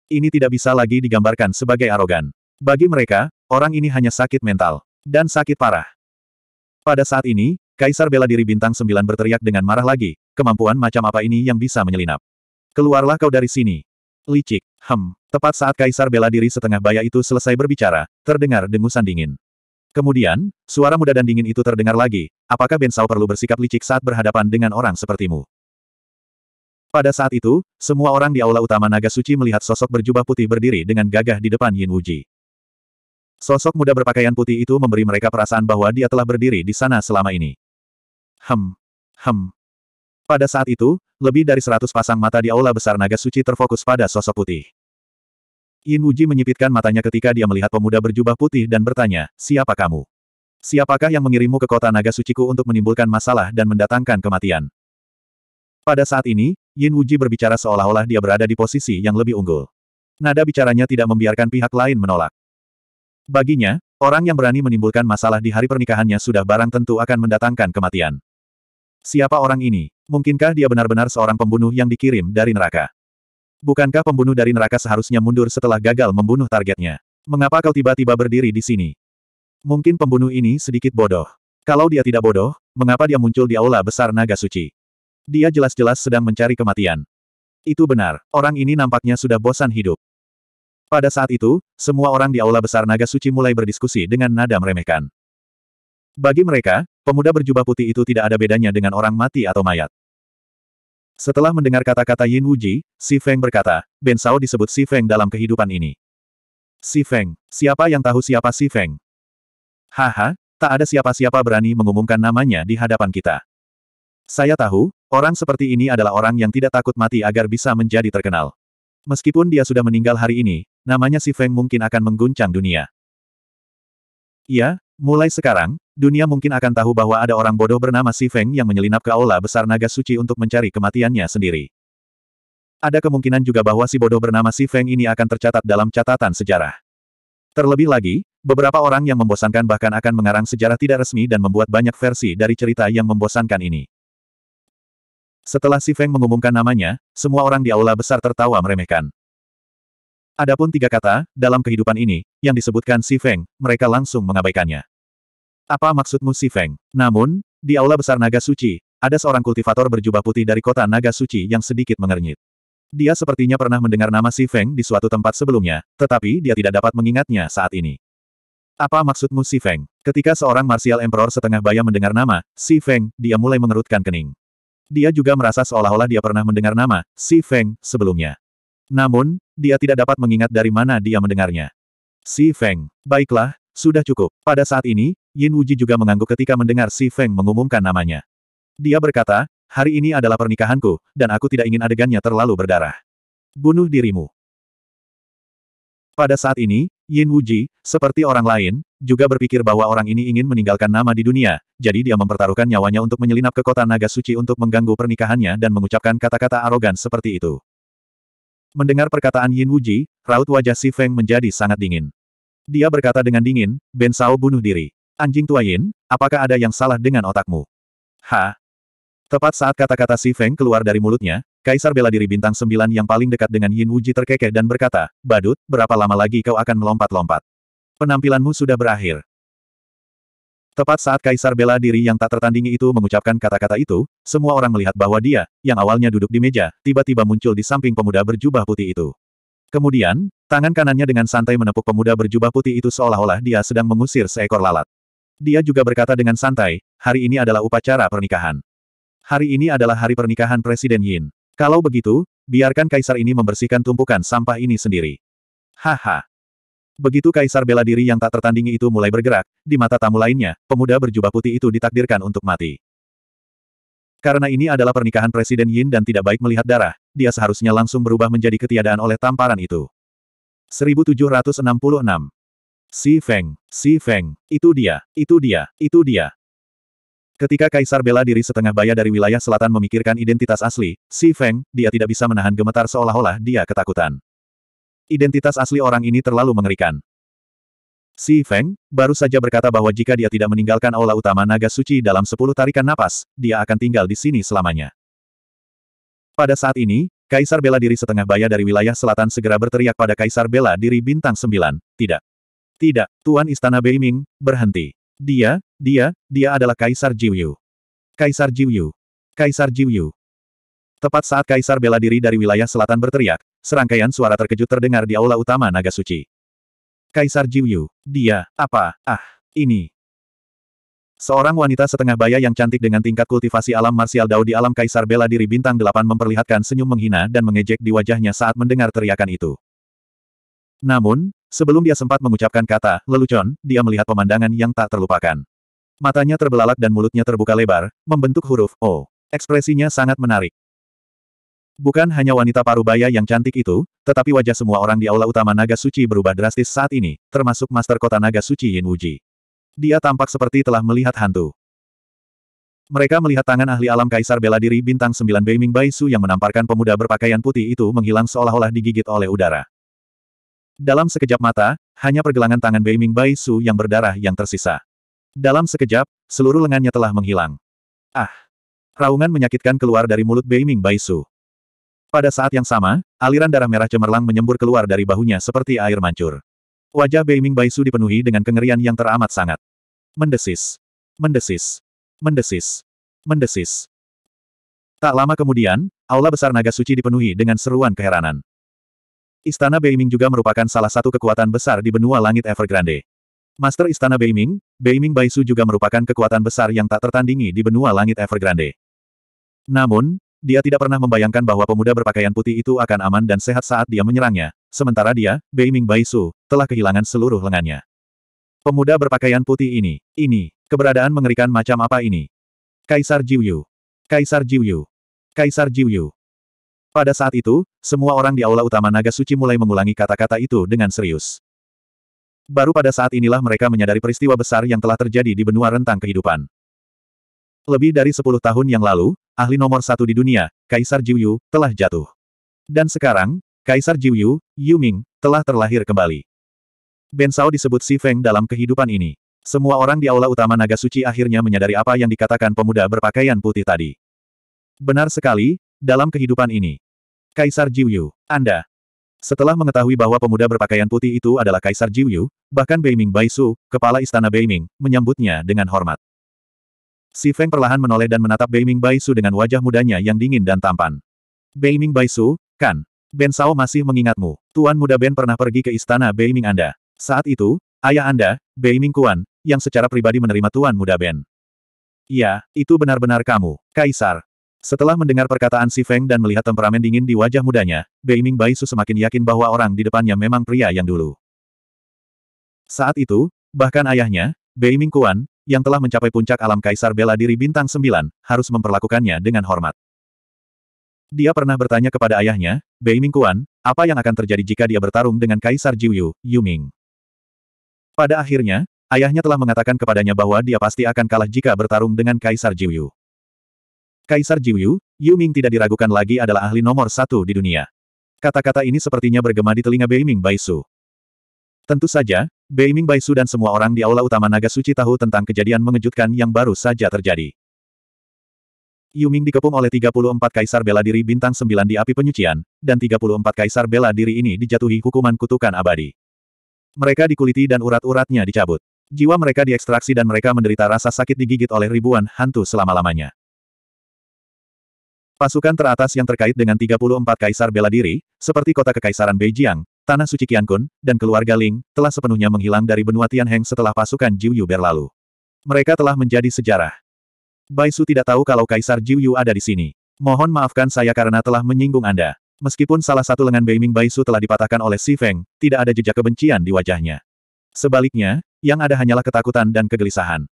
Ini tidak bisa lagi digambarkan sebagai arogan. Bagi mereka, orang ini hanya sakit mental. Dan sakit parah. Pada saat ini, Kaisar bela diri bintang sembilan berteriak dengan marah lagi, kemampuan macam apa ini yang bisa menyelinap. Keluarlah kau dari sini. Licik, hem, tepat saat kaisar bela diri setengah baya itu selesai berbicara, terdengar dengusan dingin. Kemudian, suara muda dan dingin itu terdengar lagi, apakah Bensau perlu bersikap licik saat berhadapan dengan orang sepertimu? Pada saat itu, semua orang di aula utama Naga Suci melihat sosok berjubah putih berdiri dengan gagah di depan Yin Wuji. Sosok muda berpakaian putih itu memberi mereka perasaan bahwa dia telah berdiri di sana selama ini. Hem. Hem. Pada saat itu, lebih dari seratus pasang mata di aula besar naga suci terfokus pada sosok putih. Yin Wuji menyipitkan matanya ketika dia melihat pemuda berjubah putih dan bertanya, siapa kamu? Siapakah yang mengirimmu ke kota naga suciku untuk menimbulkan masalah dan mendatangkan kematian? Pada saat ini, Yin Wuji berbicara seolah-olah dia berada di posisi yang lebih unggul. Nada bicaranya tidak membiarkan pihak lain menolak. Baginya, orang yang berani menimbulkan masalah di hari pernikahannya sudah barang tentu akan mendatangkan kematian. Siapa orang ini? Mungkinkah dia benar-benar seorang pembunuh yang dikirim dari neraka? Bukankah pembunuh dari neraka seharusnya mundur setelah gagal membunuh targetnya? Mengapa kau tiba-tiba berdiri di sini? Mungkin pembunuh ini sedikit bodoh. Kalau dia tidak bodoh, mengapa dia muncul di aula besar naga suci? Dia jelas-jelas sedang mencari kematian. Itu benar, orang ini nampaknya sudah bosan hidup. Pada saat itu, semua orang di aula besar naga suci mulai berdiskusi dengan nada meremehkan. Bagi mereka, pemuda berjubah putih itu tidak ada bedanya dengan orang mati atau mayat. Setelah mendengar kata-kata Yin Wuji, Si Feng berkata, Ben Sao disebut Si Feng dalam kehidupan ini. Si Feng, siapa yang tahu siapa Si Feng? Haha, tak ada siapa-siapa berani mengumumkan namanya di hadapan kita. Saya tahu, orang seperti ini adalah orang yang tidak takut mati agar bisa menjadi terkenal. Meskipun dia sudah meninggal hari ini, namanya Si Feng mungkin akan mengguncang dunia. Ya, mulai sekarang, dunia mungkin akan tahu bahwa ada orang bodoh bernama Si Feng yang menyelinap ke aula besar naga suci untuk mencari kematiannya sendiri. Ada kemungkinan juga bahwa si bodoh bernama Si Feng ini akan tercatat dalam catatan sejarah. Terlebih lagi, beberapa orang yang membosankan bahkan akan mengarang sejarah tidak resmi dan membuat banyak versi dari cerita yang membosankan ini. Setelah Si Feng mengumumkan namanya, semua orang di aula besar tertawa meremehkan. Adapun tiga kata, dalam kehidupan ini, yang disebutkan Si Feng, mereka langsung mengabaikannya. Apa maksudmu si Feng? Namun, di aula besar naga suci, ada seorang kultivator berjubah putih dari kota naga suci yang sedikit mengernyit. Dia sepertinya pernah mendengar nama si Feng di suatu tempat sebelumnya, tetapi dia tidak dapat mengingatnya saat ini. Apa maksudmu si Feng? Ketika seorang martial emperor setengah baya mendengar nama, si Feng, dia mulai mengerutkan kening. Dia juga merasa seolah-olah dia pernah mendengar nama, si Feng, sebelumnya. Namun, dia tidak dapat mengingat dari mana dia mendengarnya. Si Feng, baiklah, sudah cukup. Pada saat ini, Yin Wuji juga mengangguk ketika mendengar Si Feng mengumumkan namanya. Dia berkata, hari ini adalah pernikahanku, dan aku tidak ingin adegannya terlalu berdarah. Bunuh dirimu. Pada saat ini, Yin Wuji, seperti orang lain, juga berpikir bahwa orang ini ingin meninggalkan nama di dunia, jadi dia mempertaruhkan nyawanya untuk menyelinap ke kota naga suci untuk mengganggu pernikahannya dan mengucapkan kata-kata arogan seperti itu. Mendengar perkataan Yin Wuji, raut wajah Si Feng menjadi sangat dingin. Dia berkata dengan dingin, Ben Sao bunuh diri. Anjing tua Yin, apakah ada yang salah dengan otakmu? Ha? Tepat saat kata-kata Si Feng keluar dari mulutnya, Kaisar bela diri bintang sembilan yang paling dekat dengan Yin Wuji terkekeh dan berkata, Badut, berapa lama lagi kau akan melompat-lompat? Penampilanmu sudah berakhir. Tepat saat Kaisar bela diri yang tak tertandingi itu mengucapkan kata-kata itu, semua orang melihat bahwa dia, yang awalnya duduk di meja, tiba-tiba muncul di samping pemuda berjubah putih itu. Kemudian, tangan kanannya dengan santai menepuk pemuda berjubah putih itu seolah-olah dia sedang mengusir seekor lalat. Dia juga berkata dengan santai, hari ini adalah upacara pernikahan. Hari ini adalah hari pernikahan Presiden Yin. Kalau begitu, biarkan kaisar ini membersihkan tumpukan sampah ini sendiri. Haha. Begitu kaisar bela diri yang tak tertandingi itu mulai bergerak, di mata tamu lainnya, pemuda berjubah putih itu ditakdirkan untuk mati. Karena ini adalah pernikahan Presiden Yin dan tidak baik melihat darah, dia seharusnya langsung berubah menjadi ketiadaan oleh tamparan itu. 1766 Si Feng, Si Feng, itu dia, itu dia, itu dia. Ketika Kaisar bela diri setengah baya dari wilayah selatan memikirkan identitas asli, Si Feng, dia tidak bisa menahan gemetar seolah-olah dia ketakutan. Identitas asli orang ini terlalu mengerikan. Si Feng, baru saja berkata bahwa jika dia tidak meninggalkan aula utama naga suci dalam sepuluh tarikan napas, dia akan tinggal di sini selamanya. Pada saat ini, Kaisar bela diri setengah baya dari wilayah selatan segera berteriak pada Kaisar bela diri bintang Sembilan, tidak. Tidak, Tuan Istana Beiming, berhenti. Dia, dia, dia adalah Kaisar Jiuyu. Kaisar Jiuyu. Kaisar Jiuyu. Tepat saat Kaisar bela diri dari wilayah selatan berteriak, serangkaian suara terkejut terdengar di aula utama Naga Suci. Kaisar Jiuyu. Dia, apa, ah, ini. Seorang wanita setengah baya yang cantik dengan tingkat kultivasi alam marsial dao di alam Kaisar bela diri bintang delapan memperlihatkan senyum menghina dan mengejek di wajahnya saat mendengar teriakan itu. Namun, sebelum dia sempat mengucapkan kata, lelucon, dia melihat pemandangan yang tak terlupakan. Matanya terbelalak dan mulutnya terbuka lebar, membentuk huruf O. Ekspresinya sangat menarik. Bukan hanya wanita parubaya yang cantik itu, tetapi wajah semua orang di aula utama Naga Suci berubah drastis saat ini, termasuk Master Kota Naga Suci Yin Wuji. Dia tampak seperti telah melihat hantu. Mereka melihat tangan ahli alam Kaisar Bela Diri Bintang 9 Beiming Baisu yang menamparkan pemuda berpakaian putih itu menghilang seolah-olah digigit oleh udara. Dalam sekejap mata, hanya pergelangan tangan Beiming Bai Su yang berdarah yang tersisa. Dalam sekejap, seluruh lengannya telah menghilang. Ah! Raungan menyakitkan keluar dari mulut Beiming Bai Su. Pada saat yang sama, aliran darah merah cemerlang menyembur keluar dari bahunya seperti air mancur. Wajah Beiming Bai Su dipenuhi dengan kengerian yang teramat sangat. Mendesis. Mendesis. Mendesis. Mendesis. Tak lama kemudian, aula besar naga suci dipenuhi dengan seruan keheranan. Istana Beiming juga merupakan salah satu kekuatan besar di benua langit Evergrande. Master Istana Beiming, Beiming Baisu juga merupakan kekuatan besar yang tak tertandingi di benua langit Evergrande. Namun, dia tidak pernah membayangkan bahwa pemuda berpakaian putih itu akan aman dan sehat saat dia menyerangnya, sementara dia, Beiming Baisu, telah kehilangan seluruh lengannya. Pemuda berpakaian putih ini, ini, keberadaan mengerikan macam apa ini? Kaisar Jiuyu. Kaisar Jiuyu. Kaisar Jiuyu. Pada saat itu, semua orang di aula utama naga suci mulai mengulangi kata-kata itu dengan serius. Baru pada saat inilah mereka menyadari peristiwa besar yang telah terjadi di benua rentang kehidupan. Lebih dari sepuluh tahun yang lalu, ahli nomor satu di dunia, Kaisar Jiuyu, telah jatuh. Dan sekarang, Kaisar Jiuyu, Yuming, telah terlahir kembali. Bensao disebut Si Feng dalam kehidupan ini. Semua orang di aula utama naga suci akhirnya menyadari apa yang dikatakan pemuda berpakaian putih tadi. Benar sekali, dalam kehidupan ini. Kaisar Jiuyu, Anda. Setelah mengetahui bahwa pemuda berpakaian putih itu adalah Kaisar Jiuyu, bahkan Beiming Baisu, kepala istana Beiming, menyambutnya dengan hormat. Si Feng perlahan menoleh dan menatap Beiming Baisu dengan wajah mudanya yang dingin dan tampan. Beiming Baisu, kan? Ben Sao masih mengingatmu. Tuan muda Ben pernah pergi ke istana Beiming Anda. Saat itu, ayah Anda, Beiming Kuan, yang secara pribadi menerima tuan muda Ben. Ya, itu benar-benar kamu, Kaisar. Setelah mendengar perkataan Si Feng dan melihat temperamen dingin di wajah mudanya, Beiming Baisu semakin yakin bahwa orang di depannya memang pria yang dulu. Saat itu, bahkan ayahnya, Beiming Kuan, yang telah mencapai puncak alam kaisar bela diri bintang Sembilan, harus memperlakukannya dengan hormat. Dia pernah bertanya kepada ayahnya, Beiming Kuan, apa yang akan terjadi jika dia bertarung dengan kaisar Jiuyu, Yuming. Pada akhirnya, ayahnya telah mengatakan kepadanya bahwa dia pasti akan kalah jika bertarung dengan kaisar Jiuyu. Kaisar Jiuyu, Yu Ming tidak diragukan lagi adalah ahli nomor satu di dunia. Kata-kata ini sepertinya bergema di telinga Beiming Baisu. Tentu saja, Beiming Baisu dan semua orang di aula utama Naga Suci tahu tentang kejadian mengejutkan yang baru saja terjadi. Yu Ming dikepung oleh 34 kaisar bela diri bintang 9 di api penyucian, dan 34 kaisar bela diri ini dijatuhi hukuman kutukan abadi. Mereka dikuliti dan urat-uratnya dicabut. Jiwa mereka diekstraksi dan mereka menderita rasa sakit digigit oleh ribuan hantu selama-lamanya. Pasukan teratas yang terkait dengan 34 kaisar bela diri, seperti kota kekaisaran Beijing, tanah suci Qiankun, dan keluarga Ling, telah sepenuhnya menghilang dari benua Tianheng setelah pasukan Jiuyu berlalu. Mereka telah menjadi sejarah. Bai Su tidak tahu kalau kaisar Jiuyu ada di sini. Mohon maafkan saya karena telah menyinggung Anda. Meskipun salah satu lengan Beiming Su telah dipatahkan oleh Si Feng, tidak ada jejak kebencian di wajahnya. Sebaliknya, yang ada hanyalah ketakutan dan kegelisahan.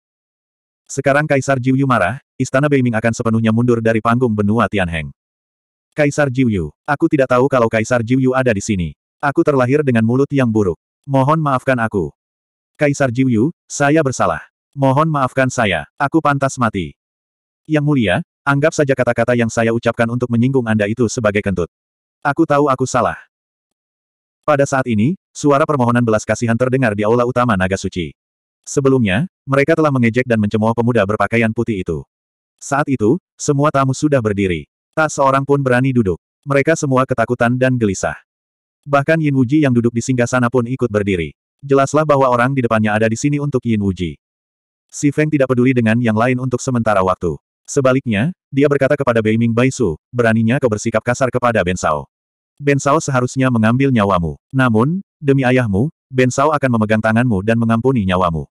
Sekarang Kaisar Jiuyu marah, istana Beiming akan sepenuhnya mundur dari panggung benua Tianheng. Kaisar Jiuyu, aku tidak tahu kalau Kaisar Jiuyu ada di sini. Aku terlahir dengan mulut yang buruk. Mohon maafkan aku. Kaisar Jiuyu, saya bersalah. Mohon maafkan saya, aku pantas mati. Yang mulia, anggap saja kata-kata yang saya ucapkan untuk menyinggung Anda itu sebagai kentut. Aku tahu aku salah. Pada saat ini, suara permohonan belas kasihan terdengar di aula utama Naga Suci. Sebelumnya, mereka telah mengejek dan mencemooh pemuda berpakaian putih itu. Saat itu, semua tamu sudah berdiri. Tak seorang pun berani duduk. Mereka semua ketakutan dan gelisah. Bahkan Yin Wuji yang duduk di singgah sana pun ikut berdiri. Jelaslah bahwa orang di depannya ada di sini untuk Yin Wuji. Si Feng tidak peduli dengan yang lain untuk sementara waktu. Sebaliknya, dia berkata kepada Bei Ming Beiming Su, beraninya kau bersikap kasar kepada Ben Sao. Ben Sao seharusnya mengambil nyawamu. Namun, demi ayahmu, Ben Sao akan memegang tanganmu dan mengampuni nyawamu.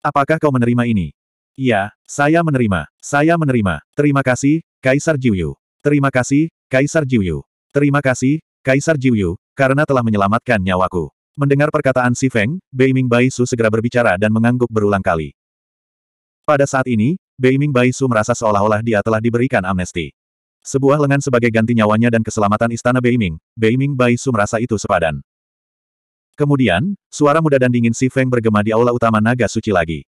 Apakah kau menerima ini? Iya, saya menerima. Saya menerima. Terima kasih, Kaisar Jiuyu. Terima kasih, Kaisar Jiuyu. Terima kasih, Kaisar Jiuyu, karena telah menyelamatkan nyawaku. Mendengar perkataan Si Feng, Beiming Baisu segera berbicara dan mengangguk berulang kali. Pada saat ini, Beiming Baisu merasa seolah-olah dia telah diberikan amnesti. Sebuah lengan sebagai ganti nyawanya dan keselamatan istana Beiming, Beiming Baisu merasa itu sepadan. Kemudian, suara muda dan dingin Si Feng bergema di aula utama naga suci lagi.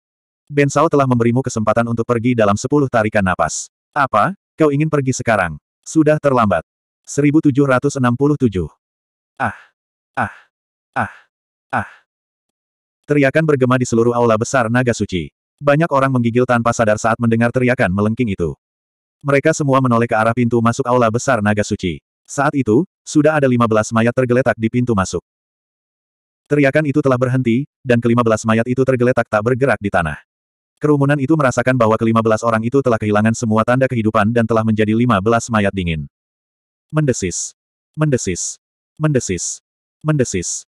Ben Sao telah memberimu kesempatan untuk pergi dalam sepuluh tarikan napas. Apa? Kau ingin pergi sekarang? Sudah terlambat. 1767. Ah! Ah! Ah! Ah! Teriakan bergema di seluruh aula besar naga suci. Banyak orang menggigil tanpa sadar saat mendengar teriakan melengking itu. Mereka semua menoleh ke arah pintu masuk aula besar naga suci. Saat itu, sudah ada lima belas mayat tergeletak di pintu masuk. Teriakan itu telah berhenti, dan kelima belas mayat itu tergeletak tak bergerak di tanah. Kerumunan itu merasakan bahwa kelima belas orang itu telah kehilangan semua tanda kehidupan dan telah menjadi lima belas mayat dingin. Mendesis. Mendesis. Mendesis. Mendesis.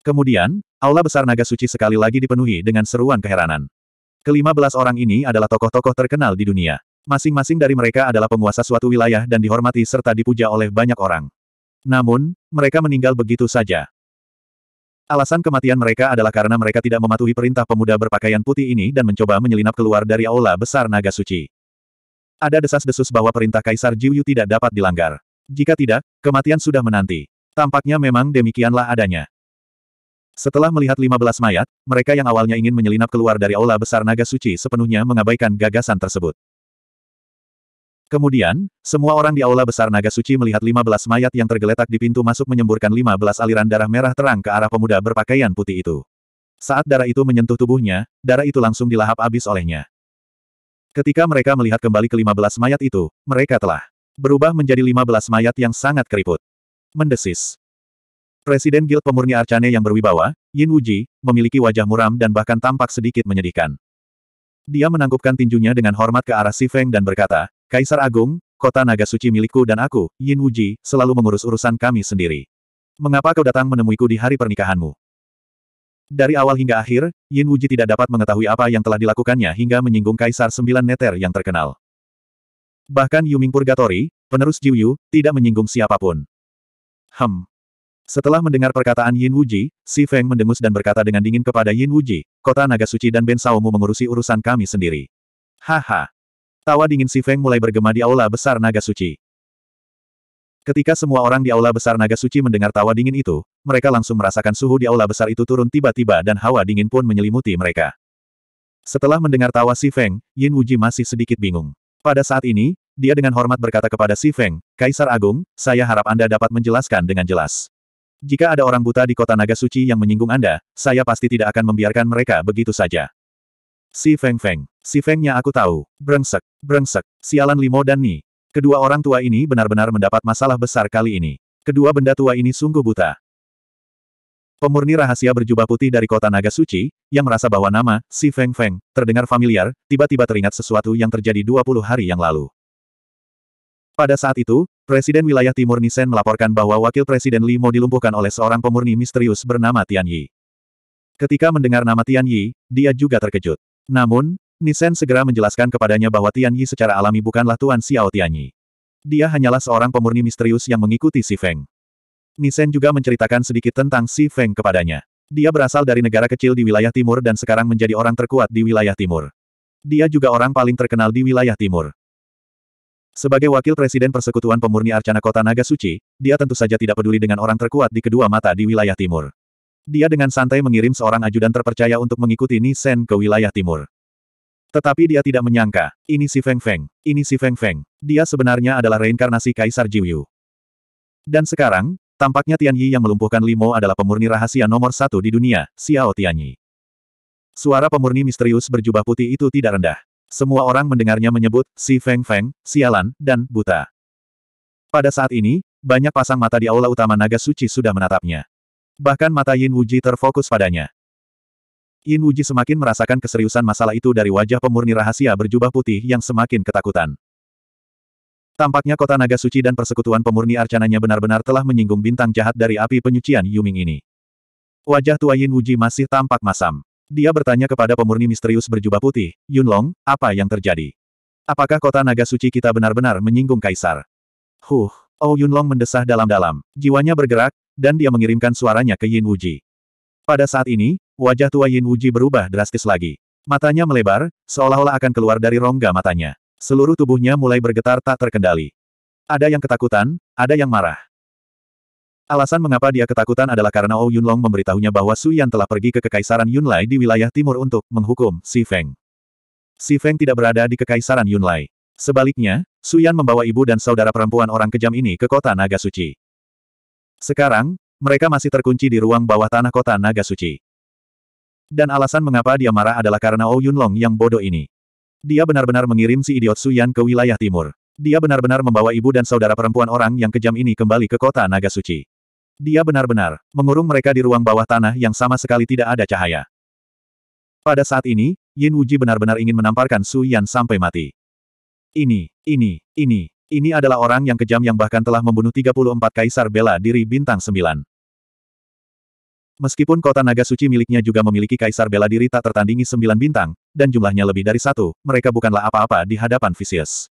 Kemudian, aula besar naga suci sekali lagi dipenuhi dengan seruan keheranan. Kelima belas orang ini adalah tokoh-tokoh terkenal di dunia. Masing-masing dari mereka adalah penguasa suatu wilayah dan dihormati serta dipuja oleh banyak orang. Namun, mereka meninggal begitu saja. Alasan kematian mereka adalah karena mereka tidak mematuhi perintah pemuda berpakaian putih ini dan mencoba menyelinap keluar dari aula besar naga suci. Ada desas-desus bahwa perintah Kaisar Jiuyu tidak dapat dilanggar. Jika tidak, kematian sudah menanti. Tampaknya memang demikianlah adanya. Setelah melihat 15 mayat, mereka yang awalnya ingin menyelinap keluar dari aula besar naga suci sepenuhnya mengabaikan gagasan tersebut. Kemudian, semua orang di aula besar naga suci melihat 15 mayat yang tergeletak di pintu masuk menyemburkan 15 aliran darah merah terang ke arah pemuda berpakaian putih itu. Saat darah itu menyentuh tubuhnya, darah itu langsung dilahap habis olehnya. Ketika mereka melihat kembali ke 15 mayat itu, mereka telah berubah menjadi 15 mayat yang sangat keriput. Mendesis. Presiden Guild Pemurni Arcane yang berwibawa, Yin Wuji, memiliki wajah muram dan bahkan tampak sedikit menyedihkan. Dia menangkupkan tinjunya dengan hormat ke arah Si Feng dan berkata, Kaisar Agung, kota naga suci milikku dan aku, Yin Wuji, selalu mengurus urusan kami sendiri. Mengapa kau datang menemuiku di hari pernikahanmu? Dari awal hingga akhir, Yin Wuji tidak dapat mengetahui apa yang telah dilakukannya hingga menyinggung Kaisar Sembilan Neter yang terkenal. Bahkan Yuming Purgatori, penerus Jiu Yu, tidak menyinggung siapapun. Hem. Setelah mendengar perkataan Yin Wuji, Si Feng mendengus dan berkata dengan dingin kepada Yin Wuji, kota naga suci dan Ben Saomu mengurusi urusan kami sendiri. Haha. Tawa dingin Si Feng mulai bergema di aula besar naga suci. Ketika semua orang di aula besar naga suci mendengar tawa dingin itu, mereka langsung merasakan suhu di aula besar itu turun tiba-tiba dan hawa dingin pun menyelimuti mereka. Setelah mendengar tawa Si Feng, Yin Wuji masih sedikit bingung. Pada saat ini, dia dengan hormat berkata kepada Si Feng, Kaisar Agung, saya harap Anda dapat menjelaskan dengan jelas. Jika ada orang buta di kota naga suci yang menyinggung Anda, saya pasti tidak akan membiarkan mereka begitu saja. Si Feng Feng. Si Fengnya aku tahu. Brengsek. Brengsek. Sialan Limo dan Ni. Kedua orang tua ini benar-benar mendapat masalah besar kali ini. Kedua benda tua ini sungguh buta. Pemurni rahasia berjubah putih dari kota Naga Suci, yang merasa bahwa nama, si Feng Feng, terdengar familiar, tiba-tiba teringat sesuatu yang terjadi 20 hari yang lalu. Pada saat itu, Presiden Wilayah Timur Nisen melaporkan bahwa Wakil Presiden Limo dilumpuhkan oleh seorang pemurni misterius bernama Tian Yi. Ketika mendengar nama Tian Yi, dia juga terkejut. Namun, Nisen segera menjelaskan kepadanya bahwa Tian Yi secara alami bukanlah Tuan Xiao Tianyi. Dia hanyalah seorang pemurni misterius yang mengikuti Si Feng. Nisen juga menceritakan sedikit tentang Si Feng kepadanya. Dia berasal dari negara kecil di wilayah timur dan sekarang menjadi orang terkuat di wilayah timur. Dia juga orang paling terkenal di wilayah timur. Sebagai wakil presiden persekutuan pemurni Arcana Kota Naga Suci, dia tentu saja tidak peduli dengan orang terkuat di kedua mata di wilayah timur. Dia dengan santai mengirim seorang ajudan terpercaya untuk mengikuti Nisen ke wilayah timur. Tetapi dia tidak menyangka, ini si Feng Feng, ini si Feng Feng. Dia sebenarnya adalah reinkarnasi Kaisar Jiuyu. Dan sekarang, tampaknya Tian Yi yang melumpuhkan Limo adalah pemurni rahasia nomor satu di dunia, Xiao Tian Yi. Suara pemurni misterius berjubah putih itu tidak rendah. Semua orang mendengarnya menyebut, si Feng Feng, sialan, dan buta. Pada saat ini, banyak pasang mata di aula utama naga suci sudah menatapnya. Bahkan mata Yin Wuji terfokus padanya. Yin Wuji semakin merasakan keseriusan masalah itu dari wajah pemurni rahasia berjubah putih yang semakin ketakutan. Tampaknya kota naga suci dan persekutuan pemurni arcananya benar-benar telah menyinggung bintang jahat dari api penyucian Yuming ini. Wajah tua Yin Wuji masih tampak masam. Dia bertanya kepada pemurni misterius berjubah putih, Yun Long, apa yang terjadi? Apakah kota naga suci kita benar-benar menyinggung kaisar? Huh, Oh Yun Long mendesah dalam-dalam. Jiwanya bergerak, dan dia mengirimkan suaranya ke Yin Wuji. Pada saat ini, wajah tua Yin Wuji berubah drastis lagi. Matanya melebar, seolah-olah akan keluar dari rongga matanya. Seluruh tubuhnya mulai bergetar tak terkendali. Ada yang ketakutan, ada yang marah. Alasan mengapa dia ketakutan adalah karena Ou oh Yunlong memberitahunya bahwa Su Yan telah pergi ke Kekaisaran Yunlai di wilayah timur untuk menghukum Si Feng. Si Feng tidak berada di Kekaisaran Yunlai. Sebaliknya, Su Yan membawa ibu dan saudara perempuan orang kejam ini ke kota Naga Suci. Sekarang, mereka masih terkunci di ruang bawah tanah kota Naga Suci. Dan alasan mengapa dia marah adalah karena Ou oh Yunlong yang bodoh ini. Dia benar-benar mengirim si idiot Su Yan ke wilayah timur. Dia benar-benar membawa ibu dan saudara perempuan orang yang kejam ini kembali ke kota Naga Suci. Dia benar-benar mengurung mereka di ruang bawah tanah yang sama sekali tidak ada cahaya. Pada saat ini, Yin Wuji benar-benar ingin menamparkan Su Yan sampai mati. Ini, ini, ini, ini adalah orang yang kejam yang bahkan telah membunuh 34 kaisar bela diri bintang 9. Meskipun kota naga suci miliknya juga memiliki kaisar bela diri tak tertandingi 9 bintang, dan jumlahnya lebih dari satu, mereka bukanlah apa-apa di hadapan Vicious.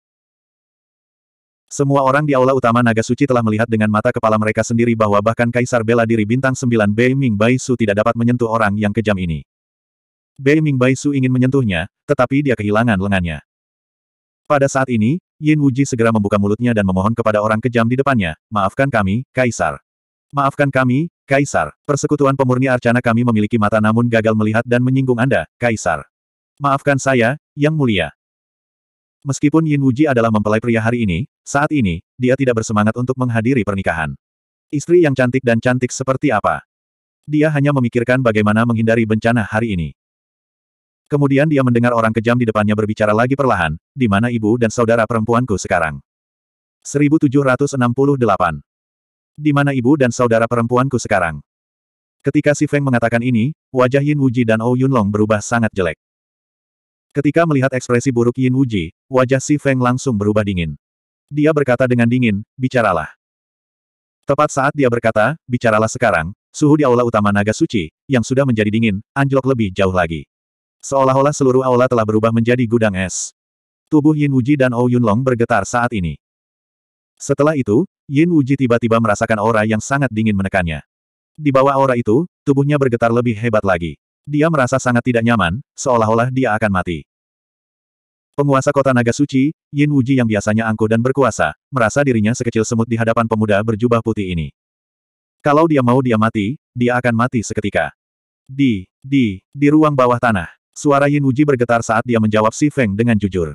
Semua orang di aula utama naga suci telah melihat dengan mata kepala mereka sendiri bahwa bahkan kaisar bela diri bintang 9 Bei Ming Bai Su tidak dapat menyentuh orang yang kejam ini. Bei Ming Bai Su ingin menyentuhnya, tetapi dia kehilangan lengannya. Pada saat ini, Yin Wuji segera membuka mulutnya dan memohon kepada orang kejam di depannya, maafkan kami, Kaisar. Maafkan kami, Kaisar. Persekutuan pemurni arcana kami memiliki mata namun gagal melihat dan menyinggung Anda, Kaisar. Maafkan saya, Yang Mulia. Meskipun Yin Wuji adalah mempelai pria hari ini, saat ini, dia tidak bersemangat untuk menghadiri pernikahan. Istri yang cantik dan cantik seperti apa? Dia hanya memikirkan bagaimana menghindari bencana hari ini. Kemudian dia mendengar orang kejam di depannya berbicara lagi perlahan, di mana ibu dan saudara perempuanku sekarang. 1768. Di mana ibu dan saudara perempuanku sekarang. Ketika Si Feng mengatakan ini, wajah Yin Wuji dan Ou oh Yunlong berubah sangat jelek. Ketika melihat ekspresi buruk Yin Wuji, wajah Si Feng langsung berubah dingin. Dia berkata dengan dingin, bicaralah. Tepat saat dia berkata, bicaralah sekarang, suhu di aula utama naga suci, yang sudah menjadi dingin, anjlok lebih jauh lagi. Seolah-olah seluruh aula telah berubah menjadi gudang es. Tubuh Yin Wuji dan Ou oh Yunlong bergetar saat ini. Setelah itu, Yin Wuji tiba-tiba merasakan aura yang sangat dingin menekannya. Di bawah aura itu, tubuhnya bergetar lebih hebat lagi. Dia merasa sangat tidak nyaman, seolah-olah dia akan mati. Penguasa kota naga suci, Yin Wuji yang biasanya angkuh dan berkuasa, merasa dirinya sekecil semut di hadapan pemuda berjubah putih ini. Kalau dia mau dia mati, dia akan mati seketika. Di, di, di ruang bawah tanah. Suara Yin Wuji bergetar saat dia menjawab Si Feng dengan jujur.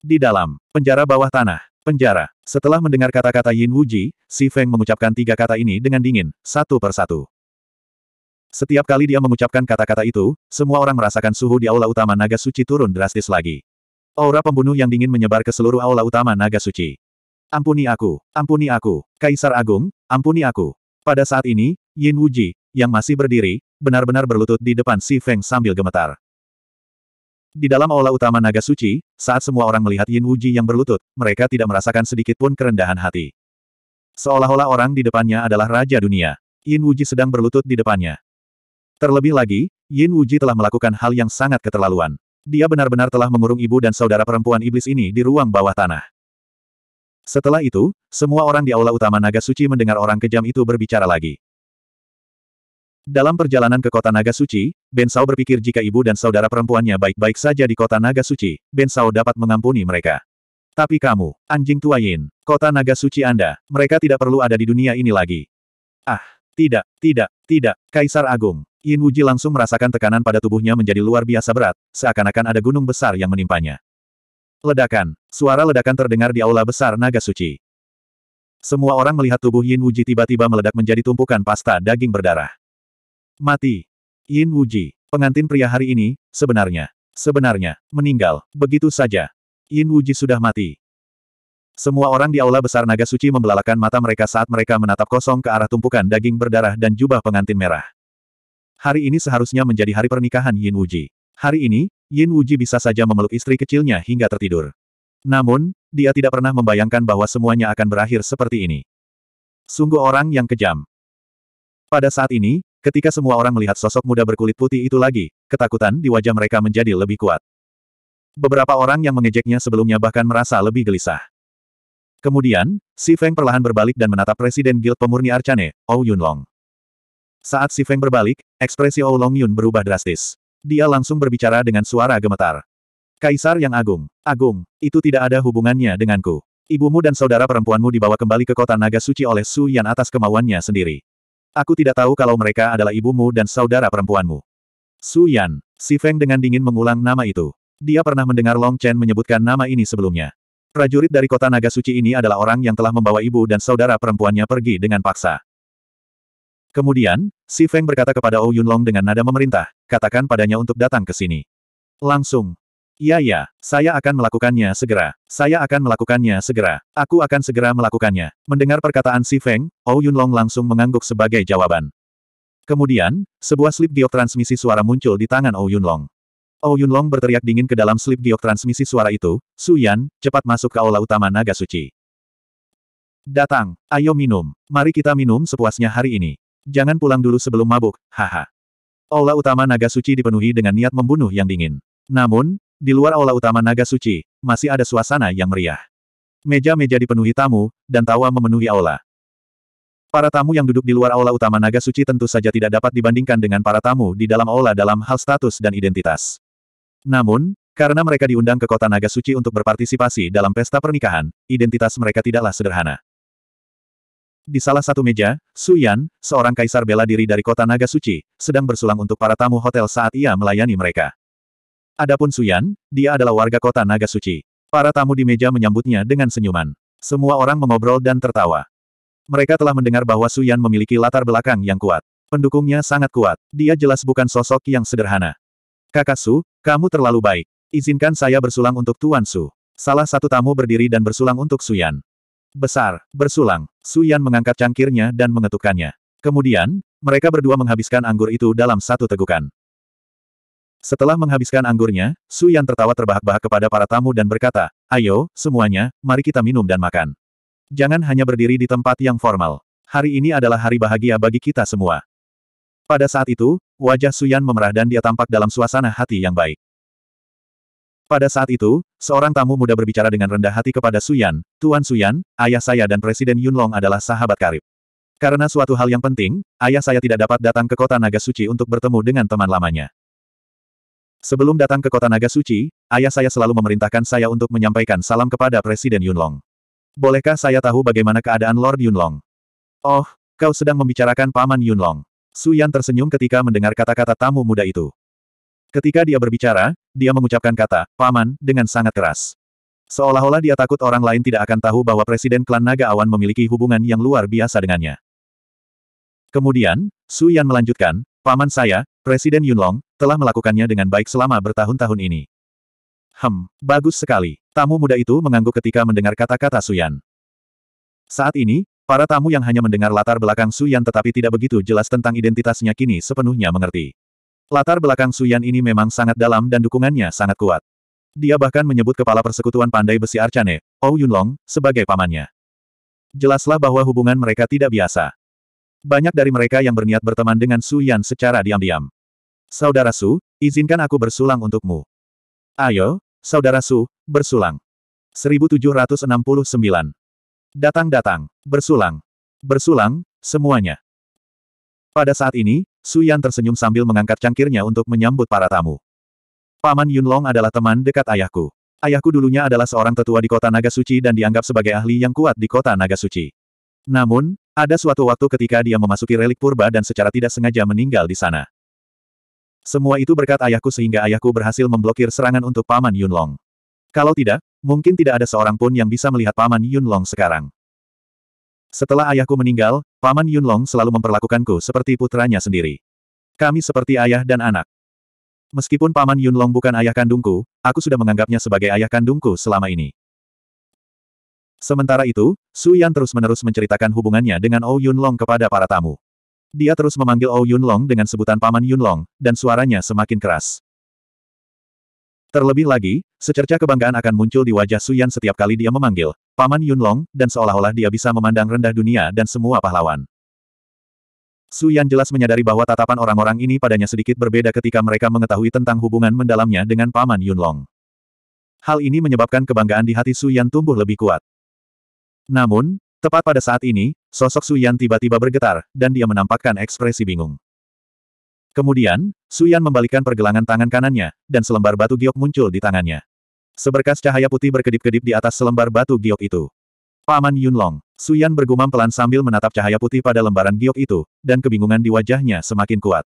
Di dalam, penjara bawah tanah, penjara. Setelah mendengar kata-kata Yin Wuji, Si Feng mengucapkan tiga kata ini dengan dingin, satu per satu. Setiap kali dia mengucapkan kata-kata itu, semua orang merasakan suhu di aula utama naga suci turun drastis lagi. Aura pembunuh yang dingin menyebar ke seluruh aula utama naga suci. Ampuni aku, ampuni aku, Kaisar Agung, ampuni aku. Pada saat ini, Yin Wuji, yang masih berdiri, benar-benar berlutut di depan Si Feng sambil gemetar. Di dalam aula utama Naga Suci, saat semua orang melihat Yin Wuji yang berlutut, mereka tidak merasakan sedikit pun kerendahan hati. Seolah-olah orang di depannya adalah Raja Dunia. Yin Wuji sedang berlutut di depannya. Terlebih lagi, Yin Wuji telah melakukan hal yang sangat keterlaluan. Dia benar-benar telah mengurung ibu dan saudara perempuan iblis ini di ruang bawah tanah. Setelah itu, semua orang di aula utama naga suci mendengar orang kejam itu berbicara lagi. Dalam perjalanan ke kota Naga Suci, Ben Sao berpikir jika ibu dan saudara perempuannya baik-baik saja di kota Naga Suci, Ben Sao dapat mengampuni mereka. Tapi kamu, anjing tua Yin, kota Naga Suci Anda, mereka tidak perlu ada di dunia ini lagi. Ah, tidak, tidak, tidak, Kaisar Agung. Yin Wuji langsung merasakan tekanan pada tubuhnya menjadi luar biasa berat, seakan-akan ada gunung besar yang menimpanya. Ledakan, suara ledakan terdengar di aula besar Naga Suci. Semua orang melihat tubuh Yin Wuji tiba-tiba meledak menjadi tumpukan pasta daging berdarah. Mati. Yin Wuji. Pengantin pria hari ini, sebenarnya, sebenarnya, meninggal, begitu saja. Yin Wuji sudah mati. Semua orang di aula besar naga suci membelalakan mata mereka saat mereka menatap kosong ke arah tumpukan daging berdarah dan jubah pengantin merah. Hari ini seharusnya menjadi hari pernikahan Yin Wuji. Hari ini, Yin Wuji bisa saja memeluk istri kecilnya hingga tertidur. Namun, dia tidak pernah membayangkan bahwa semuanya akan berakhir seperti ini. Sungguh orang yang kejam. Pada saat ini, Ketika semua orang melihat sosok muda berkulit putih itu lagi, ketakutan di wajah mereka menjadi lebih kuat. Beberapa orang yang mengejeknya sebelumnya bahkan merasa lebih gelisah. Kemudian, Si Feng perlahan berbalik dan menatap Presiden Guild Pemurni Arcane, Ou Yunlong. Saat Si Feng berbalik, ekspresi Ou Long Yun berubah drastis. Dia langsung berbicara dengan suara gemetar. Kaisar yang agung, agung, itu tidak ada hubungannya denganku. Ibumu dan saudara perempuanmu dibawa kembali ke kota naga suci oleh Su Yan atas kemauannya sendiri. Aku tidak tahu kalau mereka adalah ibumu dan saudara perempuanmu. Su Yan, si Feng dengan dingin mengulang nama itu. Dia pernah mendengar Long Chen menyebutkan nama ini sebelumnya. Prajurit dari kota Naga Suci ini adalah orang yang telah membawa ibu dan saudara perempuannya pergi dengan paksa. Kemudian, si Feng berkata kepada Ou Yunlong dengan nada memerintah, katakan padanya untuk datang ke sini. Langsung, Iya ya, saya akan melakukannya segera. Saya akan melakukannya segera. Aku akan segera melakukannya. Mendengar perkataan Si Feng, Ou Yunlong langsung mengangguk sebagai jawaban. Kemudian, sebuah slip diok transmisi suara muncul di tangan Ou Yunlong. Ou Yunlong berteriak dingin ke dalam slip diok transmisi suara itu, Su Yan, cepat masuk ke aula utama naga suci. Datang, ayo minum. Mari kita minum sepuasnya hari ini. Jangan pulang dulu sebelum mabuk, haha. Aula utama naga suci dipenuhi dengan niat membunuh yang dingin. Namun, di luar aula utama Naga Suci, masih ada suasana yang meriah. Meja-meja dipenuhi tamu, dan tawa memenuhi aula. Para tamu yang duduk di luar aula utama Naga Suci tentu saja tidak dapat dibandingkan dengan para tamu di dalam aula dalam hal status dan identitas. Namun, karena mereka diundang ke kota Naga Suci untuk berpartisipasi dalam pesta pernikahan, identitas mereka tidaklah sederhana. Di salah satu meja, Su Yan, seorang kaisar bela diri dari kota Naga Suci, sedang bersulang untuk para tamu hotel saat ia melayani mereka. Adapun Suyan, dia adalah warga kota Naga Suci. Para tamu di meja menyambutnya dengan senyuman. Semua orang mengobrol dan tertawa. Mereka telah mendengar bahwa Suyan memiliki latar belakang yang kuat. Pendukungnya sangat kuat. Dia jelas bukan sosok yang sederhana. Kakak Su, kamu terlalu baik. Izinkan saya bersulang untuk Tuan Su. Salah satu tamu berdiri dan bersulang untuk Suyan. Besar, bersulang. Suyan mengangkat cangkirnya dan mengetukkannya. Kemudian, mereka berdua menghabiskan anggur itu dalam satu tegukan. Setelah menghabiskan anggurnya, Su Yan tertawa terbahak-bahak kepada para tamu dan berkata, Ayo, semuanya, mari kita minum dan makan. Jangan hanya berdiri di tempat yang formal. Hari ini adalah hari bahagia bagi kita semua. Pada saat itu, wajah Su Yan memerah dan dia tampak dalam suasana hati yang baik. Pada saat itu, seorang tamu muda berbicara dengan rendah hati kepada Su Yan, Tuan Su Yan, ayah saya dan Presiden Yunlong adalah sahabat karib. Karena suatu hal yang penting, ayah saya tidak dapat datang ke kota Naga Suci untuk bertemu dengan teman lamanya. Sebelum datang ke kota Naga Suci, ayah saya selalu memerintahkan saya untuk menyampaikan salam kepada Presiden Yunlong. Bolehkah saya tahu bagaimana keadaan Lord Yunlong? Oh, kau sedang membicarakan Paman Yunlong. Su Yan tersenyum ketika mendengar kata-kata tamu muda itu. Ketika dia berbicara, dia mengucapkan kata, Paman, dengan sangat keras. Seolah-olah dia takut orang lain tidak akan tahu bahwa Presiden Klan Naga Awan memiliki hubungan yang luar biasa dengannya. Kemudian, Su Yan melanjutkan, Paman saya, Presiden Yunlong, telah melakukannya dengan baik selama bertahun-tahun ini. Hem, bagus sekali. Tamu muda itu mengangguk ketika mendengar kata-kata Suyan. Saat ini, para tamu yang hanya mendengar latar belakang Suyan tetapi tidak begitu jelas tentang identitasnya kini sepenuhnya mengerti. Latar belakang Suyan ini memang sangat dalam dan dukungannya sangat kuat. Dia bahkan menyebut kepala persekutuan pandai besi Arcane, Ou Yunlong, sebagai pamannya. Jelaslah bahwa hubungan mereka tidak biasa. Banyak dari mereka yang berniat berteman dengan Su Yan secara diam-diam. Saudara Su, izinkan aku bersulang untukmu. Ayo, Saudara Su, bersulang. 1769. Datang-datang, bersulang. Bersulang, semuanya. Pada saat ini, Su Yan tersenyum sambil mengangkat cangkirnya untuk menyambut para tamu. Paman Yunlong adalah teman dekat ayahku. Ayahku dulunya adalah seorang tetua di kota Naga Suci dan dianggap sebagai ahli yang kuat di kota Naga Suci. Namun, ada suatu waktu ketika dia memasuki relik purba dan secara tidak sengaja meninggal di sana. Semua itu berkat ayahku sehingga ayahku berhasil memblokir serangan untuk Paman Yunlong. Kalau tidak, mungkin tidak ada seorang pun yang bisa melihat Paman Yunlong sekarang. Setelah ayahku meninggal, Paman Yunlong selalu memperlakukanku seperti putranya sendiri. Kami seperti ayah dan anak. Meskipun Paman Yunlong bukan ayah kandungku, aku sudah menganggapnya sebagai ayah kandungku selama ini. Sementara itu, Su Yan terus-menerus menceritakan hubungannya dengan Ou oh Yunlong kepada para tamu. Dia terus memanggil Ou oh Yunlong dengan sebutan Paman Yunlong, dan suaranya semakin keras. Terlebih lagi, secerca kebanggaan akan muncul di wajah Su Yan setiap kali dia memanggil, Paman Yunlong, dan seolah-olah dia bisa memandang rendah dunia dan semua pahlawan. Su Yan jelas menyadari bahwa tatapan orang-orang ini padanya sedikit berbeda ketika mereka mengetahui tentang hubungan mendalamnya dengan Paman Yunlong. Hal ini menyebabkan kebanggaan di hati Su Yan tumbuh lebih kuat. Namun, tepat pada saat ini, sosok Suyan tiba-tiba bergetar, dan dia menampakkan ekspresi bingung. Kemudian, Suyan membalikkan pergelangan tangan kanannya, dan selembar batu giok muncul di tangannya. Seberkas cahaya putih berkedip-kedip di atas selembar batu giok itu. Paman Yunlong, Suyan bergumam pelan sambil menatap cahaya putih pada lembaran giok itu, dan kebingungan di wajahnya semakin kuat.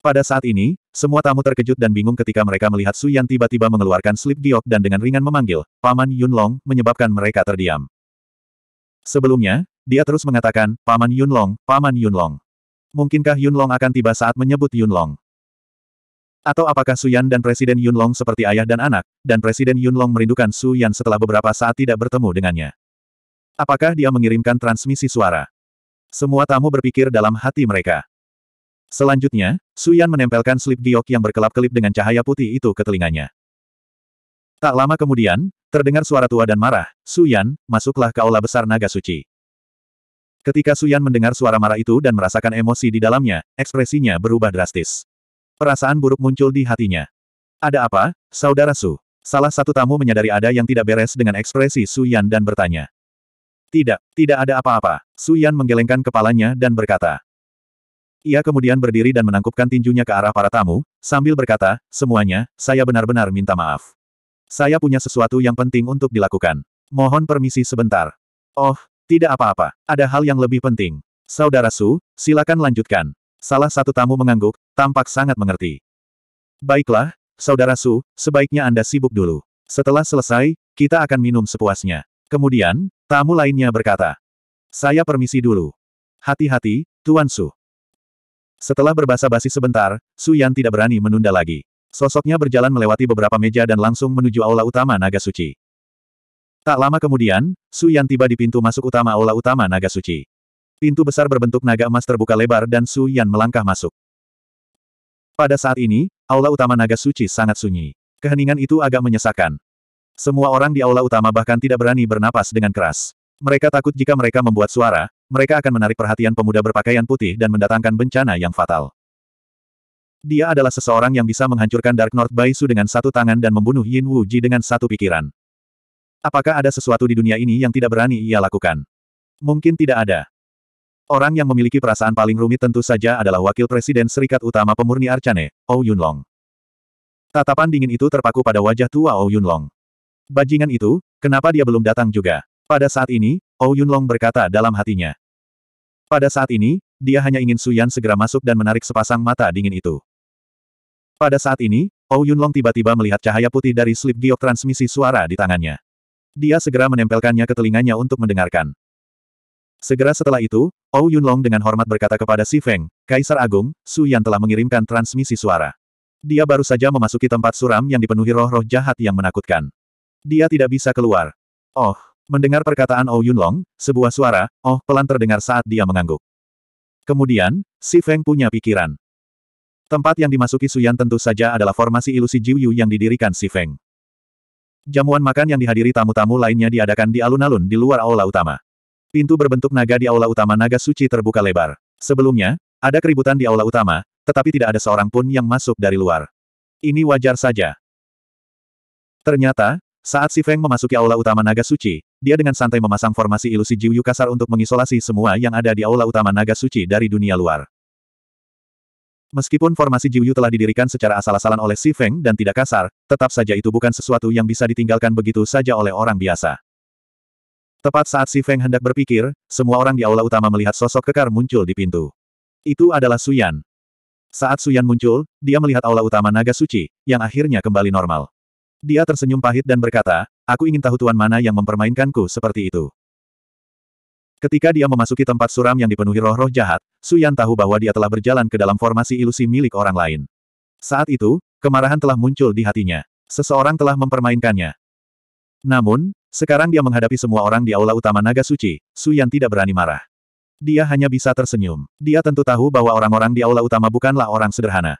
Pada saat ini, semua tamu terkejut dan bingung ketika mereka melihat Su Yan tiba-tiba mengeluarkan slip giok dan dengan ringan memanggil, Paman Yun Long, menyebabkan mereka terdiam. Sebelumnya, dia terus mengatakan, Paman Yun Long, Paman Yun Long. Mungkinkah Yun Long akan tiba saat menyebut Yun Long? Atau apakah Su Yan dan Presiden Yun Long seperti ayah dan anak, dan Presiden Yun Long merindukan Su Yan setelah beberapa saat tidak bertemu dengannya? Apakah dia mengirimkan transmisi suara? Semua tamu berpikir dalam hati mereka. Selanjutnya, Suyan menempelkan slip giok yang berkelap-kelip dengan cahaya putih itu ke telinganya. Tak lama kemudian, terdengar suara tua dan marah, Suyan, masuklah ke aula besar naga suci. Ketika Suyan mendengar suara marah itu dan merasakan emosi di dalamnya, ekspresinya berubah drastis. Perasaan buruk muncul di hatinya. Ada apa, Saudara Su? Salah satu tamu menyadari ada yang tidak beres dengan ekspresi Suyan dan bertanya. Tidak, tidak ada apa-apa. Suyan menggelengkan kepalanya dan berkata. Ia kemudian berdiri dan menangkupkan tinjunya ke arah para tamu, sambil berkata, semuanya, saya benar-benar minta maaf. Saya punya sesuatu yang penting untuk dilakukan. Mohon permisi sebentar. Oh, tidak apa-apa, ada hal yang lebih penting. Saudara Su, silakan lanjutkan. Salah satu tamu mengangguk, tampak sangat mengerti. Baiklah, Saudara Su, sebaiknya Anda sibuk dulu. Setelah selesai, kita akan minum sepuasnya. Kemudian, tamu lainnya berkata, Saya permisi dulu. Hati-hati, Tuan Su. Setelah berbasa-basi sebentar, Su Yan tidak berani menunda lagi. Sosoknya berjalan melewati beberapa meja dan langsung menuju aula utama Naga Suci. Tak lama kemudian, Su Yan tiba di pintu masuk utama aula utama Naga Suci. Pintu besar berbentuk naga emas terbuka lebar dan Su Yan melangkah masuk. Pada saat ini, aula utama Naga Suci sangat sunyi. Keheningan itu agak menyesakkan. Semua orang di aula utama bahkan tidak berani bernapas dengan keras. Mereka takut jika mereka membuat suara, mereka akan menarik perhatian pemuda berpakaian putih dan mendatangkan bencana yang fatal. Dia adalah seseorang yang bisa menghancurkan Dark North Baisu dengan satu tangan dan membunuh Yin Wu Ji dengan satu pikiran. Apakah ada sesuatu di dunia ini yang tidak berani ia lakukan? Mungkin tidak ada. Orang yang memiliki perasaan paling rumit tentu saja adalah Wakil Presiden Serikat Utama Pemurni Arcane, Ou Yunlong. Tatapan dingin itu terpaku pada wajah tua Ou Yunlong. Bajingan itu, kenapa dia belum datang juga? Pada saat ini, Ou Yunlong berkata dalam hatinya. Pada saat ini, dia hanya ingin Su Yan segera masuk dan menarik sepasang mata dingin itu. Pada saat ini, Ou Yunlong tiba-tiba melihat cahaya putih dari slip giok transmisi suara di tangannya. Dia segera menempelkannya ke telinganya untuk mendengarkan. Segera setelah itu, Ou Yunlong dengan hormat berkata kepada Si Feng, Kaisar Agung, Su Yan telah mengirimkan transmisi suara. Dia baru saja memasuki tempat suram yang dipenuhi roh-roh jahat yang menakutkan. Dia tidak bisa keluar. Oh, Mendengar perkataan Ou oh Yunlong, sebuah suara, oh, pelan terdengar saat dia mengangguk. Kemudian, si Feng punya pikiran. Tempat yang dimasuki Suyan tentu saja adalah formasi ilusi Jiuyu yang didirikan si Feng. Jamuan makan yang dihadiri tamu-tamu lainnya diadakan di alun-alun di luar aula utama. Pintu berbentuk naga di aula utama naga suci terbuka lebar. Sebelumnya, ada keributan di aula utama, tetapi tidak ada seorang pun yang masuk dari luar. Ini wajar saja. Ternyata, saat Si Feng memasuki aula utama naga suci, dia dengan santai memasang formasi ilusi Jiuyu kasar untuk mengisolasi semua yang ada di aula utama naga suci dari dunia luar. Meskipun formasi Jiuyu telah didirikan secara asal-asalan oleh Si Feng dan tidak kasar, tetap saja itu bukan sesuatu yang bisa ditinggalkan begitu saja oleh orang biasa. Tepat saat Si Feng hendak berpikir, semua orang di aula utama melihat sosok kekar muncul di pintu. Itu adalah Suyan. Saat Suyan muncul, dia melihat aula utama naga suci, yang akhirnya kembali normal. Dia tersenyum pahit dan berkata, Aku ingin tahu tuan mana yang mempermainkanku seperti itu. Ketika dia memasuki tempat suram yang dipenuhi roh-roh jahat, Suyan tahu bahwa dia telah berjalan ke dalam formasi ilusi milik orang lain. Saat itu, kemarahan telah muncul di hatinya. Seseorang telah mempermainkannya. Namun, sekarang dia menghadapi semua orang di aula utama Naga Suci, Suyan tidak berani marah. Dia hanya bisa tersenyum. Dia tentu tahu bahwa orang-orang di aula utama bukanlah orang sederhana.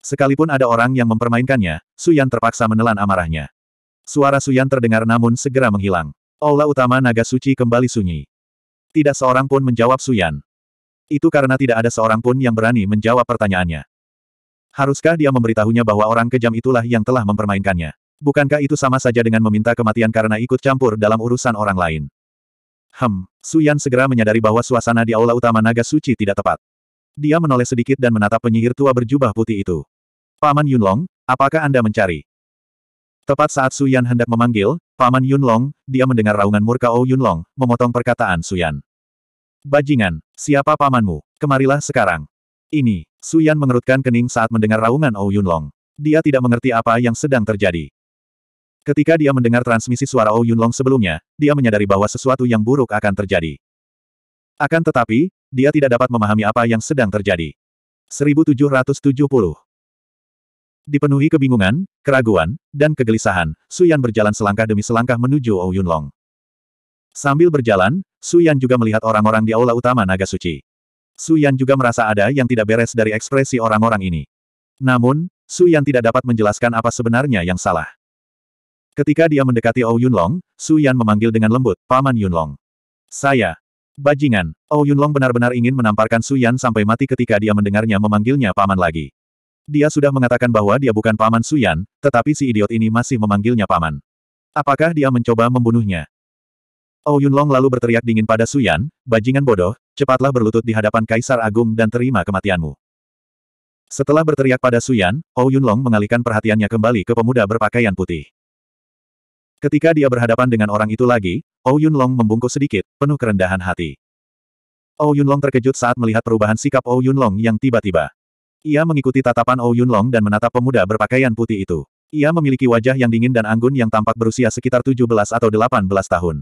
Sekalipun ada orang yang mempermainkannya, Suyan terpaksa menelan amarahnya. Suara Suyan terdengar namun segera menghilang. Aula utama naga suci kembali sunyi. Tidak seorang pun menjawab Suyan. Itu karena tidak ada seorang pun yang berani menjawab pertanyaannya. Haruskah dia memberitahunya bahwa orang kejam itulah yang telah mempermainkannya? Bukankah itu sama saja dengan meminta kematian karena ikut campur dalam urusan orang lain? Hem, Suyan segera menyadari bahwa suasana di aula utama naga suci tidak tepat. Dia menoleh sedikit dan menatap penyihir tua berjubah putih itu. Paman Yunlong, apakah Anda mencari? Tepat saat Su Yan hendak memanggil, Paman Yunlong, dia mendengar raungan murka Oh Yunlong memotong perkataan Su Yan. Bajingan, siapa pamanmu? Kemarilah sekarang. Ini, Su Yan mengerutkan kening saat mendengar raungan Oh Yunlong. Dia tidak mengerti apa yang sedang terjadi. Ketika dia mendengar transmisi suara Oh Yunlong sebelumnya, dia menyadari bahwa sesuatu yang buruk akan terjadi. Akan tetapi, dia tidak dapat memahami apa yang sedang terjadi. 1770 Dipenuhi kebingungan, keraguan, dan kegelisahan, Su Yan berjalan selangkah demi selangkah menuju Ou Yunlong. Sambil berjalan, Su Yan juga melihat orang-orang di aula utama Naga Suci. Su Yan juga merasa ada yang tidak beres dari ekspresi orang-orang ini. Namun, Su Yan tidak dapat menjelaskan apa sebenarnya yang salah. Ketika dia mendekati Ou Yunlong, Yan memanggil dengan lembut, Paman Yunlong. Saya. Bajingan, Ou Yunlong benar-benar ingin menamparkan Su Yan sampai mati ketika dia mendengarnya memanggilnya paman lagi. Dia sudah mengatakan bahwa dia bukan paman Suyan, tetapi si idiot ini masih memanggilnya paman. Apakah dia mencoba membunuhnya? Oh Yunlong lalu berteriak dingin pada Suyan, bajingan bodoh, cepatlah berlutut di hadapan Kaisar Agung dan terima kematianmu. Setelah berteriak pada Suyan, Oh Yunlong mengalihkan perhatiannya kembali ke pemuda berpakaian putih. Ketika dia berhadapan dengan orang itu lagi, Oh Yunlong membungkuk sedikit, penuh kerendahan hati. Oh Yunlong terkejut saat melihat perubahan sikap Oh Yunlong yang tiba-tiba. Ia mengikuti tatapan Ou oh Yunlong dan menatap pemuda berpakaian putih itu. Ia memiliki wajah yang dingin dan anggun yang tampak berusia sekitar 17 atau 18 tahun.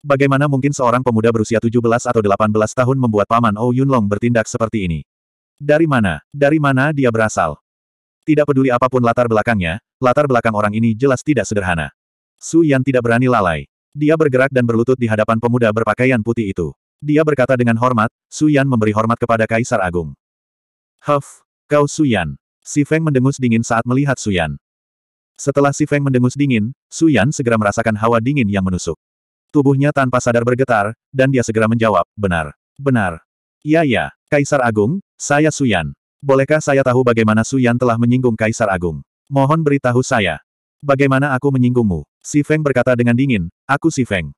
Bagaimana mungkin seorang pemuda berusia 17 atau 18 tahun membuat paman Ou oh Yunlong bertindak seperti ini? Dari mana? Dari mana dia berasal? Tidak peduli apapun latar belakangnya, latar belakang orang ini jelas tidak sederhana. Su Yan tidak berani lalai. Dia bergerak dan berlutut di hadapan pemuda berpakaian putih itu. Dia berkata dengan hormat, Su Yan memberi hormat kepada Kaisar Agung. Huff, kau Suyan. Si Feng mendengus dingin saat melihat Suyan. Setelah Si Feng mendengus dingin, Suyan segera merasakan hawa dingin yang menusuk. Tubuhnya tanpa sadar bergetar, dan dia segera menjawab, benar. Benar. Ya, ya, Kaisar Agung, saya Suyan. Bolehkah saya tahu bagaimana Suyan telah menyinggung Kaisar Agung? Mohon beritahu saya. Bagaimana aku menyinggungmu? Si Feng berkata dengan dingin, aku Si Feng.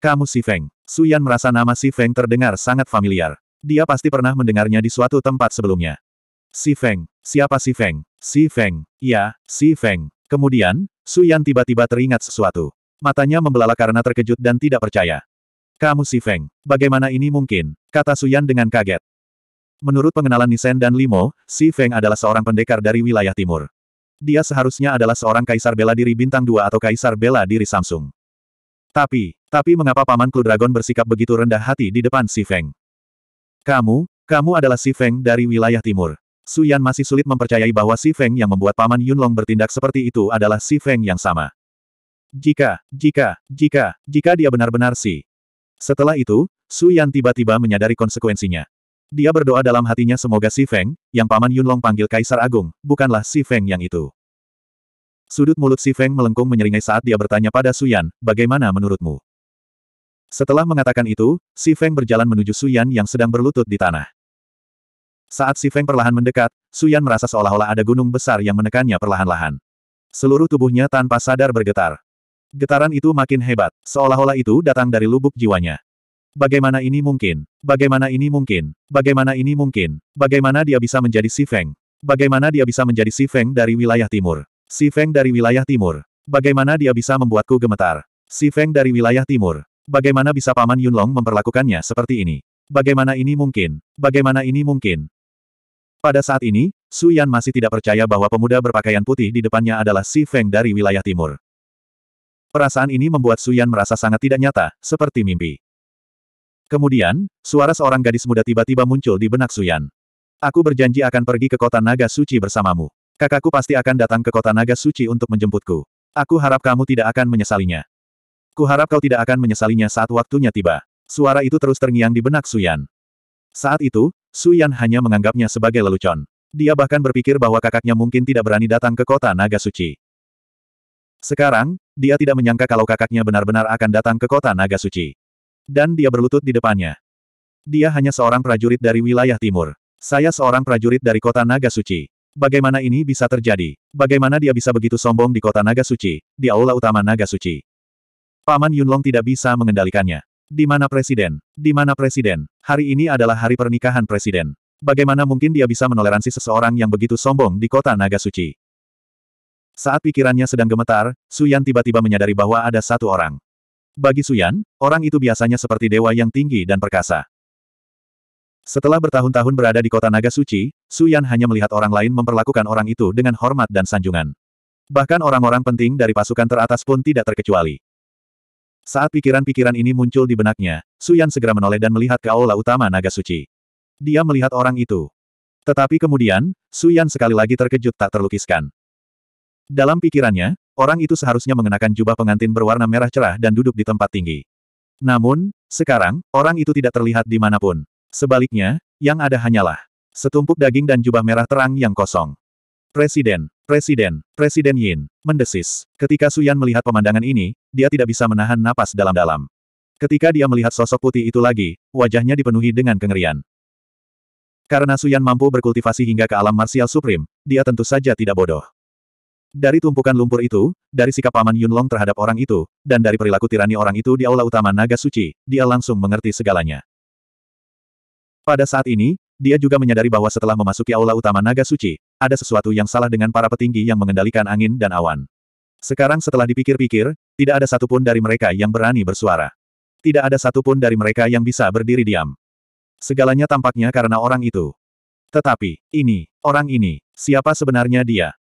Kamu Si Feng. Suyan merasa nama Si Feng terdengar sangat familiar. Dia pasti pernah mendengarnya di suatu tempat sebelumnya. Si Feng. Siapa Si Feng? Si Feng. Ya, Si Feng. Kemudian, Su Yan tiba-tiba teringat sesuatu. Matanya membelalak karena terkejut dan tidak percaya. Kamu Si Feng. Bagaimana ini mungkin? Kata Su Yan dengan kaget. Menurut pengenalan Nisen dan Limo, Si Feng adalah seorang pendekar dari wilayah timur. Dia seharusnya adalah seorang kaisar bela diri bintang dua atau kaisar bela diri Samsung. Tapi, tapi mengapa Paman Clue Dragon bersikap begitu rendah hati di depan Si Feng? Kamu, kamu adalah Si Feng dari wilayah timur. Su Yan masih sulit mempercayai bahwa Si Feng yang membuat Paman Yunlong bertindak seperti itu adalah Si Feng yang sama. Jika, jika, jika, jika dia benar-benar Si. Setelah itu, Su Yan tiba-tiba menyadari konsekuensinya. Dia berdoa dalam hatinya semoga Si Feng, yang Paman Yunlong panggil Kaisar Agung, bukanlah Si Feng yang itu. Sudut mulut Si Feng melengkung menyeringai saat dia bertanya pada Su Yan, bagaimana menurutmu? Setelah mengatakan itu, Si Feng berjalan menuju Suyan yang sedang berlutut di tanah. Saat Si Feng perlahan mendekat, Suyan merasa seolah-olah ada gunung besar yang menekannya perlahan-lahan. Seluruh tubuhnya tanpa sadar bergetar. Getaran itu makin hebat, seolah-olah itu datang dari lubuk jiwanya. Bagaimana ini mungkin? Bagaimana ini mungkin? Bagaimana ini mungkin? Bagaimana dia bisa menjadi Si Feng? Bagaimana dia bisa menjadi Si Feng dari wilayah timur? Si Feng dari wilayah timur. Bagaimana dia bisa membuatku gemetar? Si Feng dari wilayah timur. Bagaimana bisa Paman Yunlong memperlakukannya seperti ini? Bagaimana ini mungkin? Bagaimana ini mungkin? Pada saat ini, Su Yan masih tidak percaya bahwa pemuda berpakaian putih di depannya adalah Si Feng dari wilayah timur. Perasaan ini membuat Su Yan merasa sangat tidak nyata, seperti mimpi. Kemudian, suara seorang gadis muda tiba-tiba muncul di benak Su Yan. Aku berjanji akan pergi ke kota naga suci bersamamu. Kakakku pasti akan datang ke kota naga suci untuk menjemputku. Aku harap kamu tidak akan menyesalinya. Kuharap kau tidak akan menyesalinya saat waktunya tiba. Suara itu terus terngiang di benak Suyan. Saat itu, Suyan hanya menganggapnya sebagai lelucon. Dia bahkan berpikir bahwa kakaknya mungkin tidak berani datang ke kota Naga Suci. Sekarang, dia tidak menyangka kalau kakaknya benar-benar akan datang ke kota Naga Suci. Dan dia berlutut di depannya. Dia hanya seorang prajurit dari wilayah timur. Saya seorang prajurit dari kota Naga Suci. Bagaimana ini bisa terjadi? Bagaimana dia bisa begitu sombong di kota Naga Suci, di aula utama Naga Suci? Paman Yunlong tidak bisa mengendalikannya. Di mana presiden? Di mana presiden? Hari ini adalah hari pernikahan presiden. Bagaimana mungkin dia bisa menoleransi seseorang yang begitu sombong di kota naga suci? Saat pikirannya sedang gemetar, Suyan tiba-tiba menyadari bahwa ada satu orang. Bagi Suyan, orang itu biasanya seperti dewa yang tinggi dan perkasa. Setelah bertahun-tahun berada di kota naga suci, Suyan hanya melihat orang lain memperlakukan orang itu dengan hormat dan sanjungan. Bahkan orang-orang penting dari pasukan teratas pun tidak terkecuali. Saat pikiran-pikiran ini muncul di benaknya, Suyan segera menoleh dan melihat ke aula utama naga suci. Dia melihat orang itu. Tetapi kemudian, Suyan sekali lagi terkejut tak terlukiskan. Dalam pikirannya, orang itu seharusnya mengenakan jubah pengantin berwarna merah cerah dan duduk di tempat tinggi. Namun, sekarang, orang itu tidak terlihat di manapun. Sebaliknya, yang ada hanyalah setumpuk daging dan jubah merah terang yang kosong. Presiden, Presiden, Presiden Yin, mendesis. Ketika Su Yan melihat pemandangan ini, dia tidak bisa menahan napas dalam-dalam. Ketika dia melihat sosok putih itu lagi, wajahnya dipenuhi dengan kengerian. Karena Su Yan mampu berkultivasi hingga ke alam marsial supreme, dia tentu saja tidak bodoh. Dari tumpukan lumpur itu, dari sikap paman Yunlong terhadap orang itu, dan dari perilaku tirani orang itu di aula utama naga suci, dia langsung mengerti segalanya. Pada saat ini, dia juga menyadari bahwa setelah memasuki aula utama naga suci, ada sesuatu yang salah dengan para petinggi yang mengendalikan angin dan awan. Sekarang setelah dipikir-pikir, tidak ada satupun dari mereka yang berani bersuara. Tidak ada satupun dari mereka yang bisa berdiri diam. Segalanya tampaknya karena orang itu. Tetapi, ini, orang ini, siapa sebenarnya dia?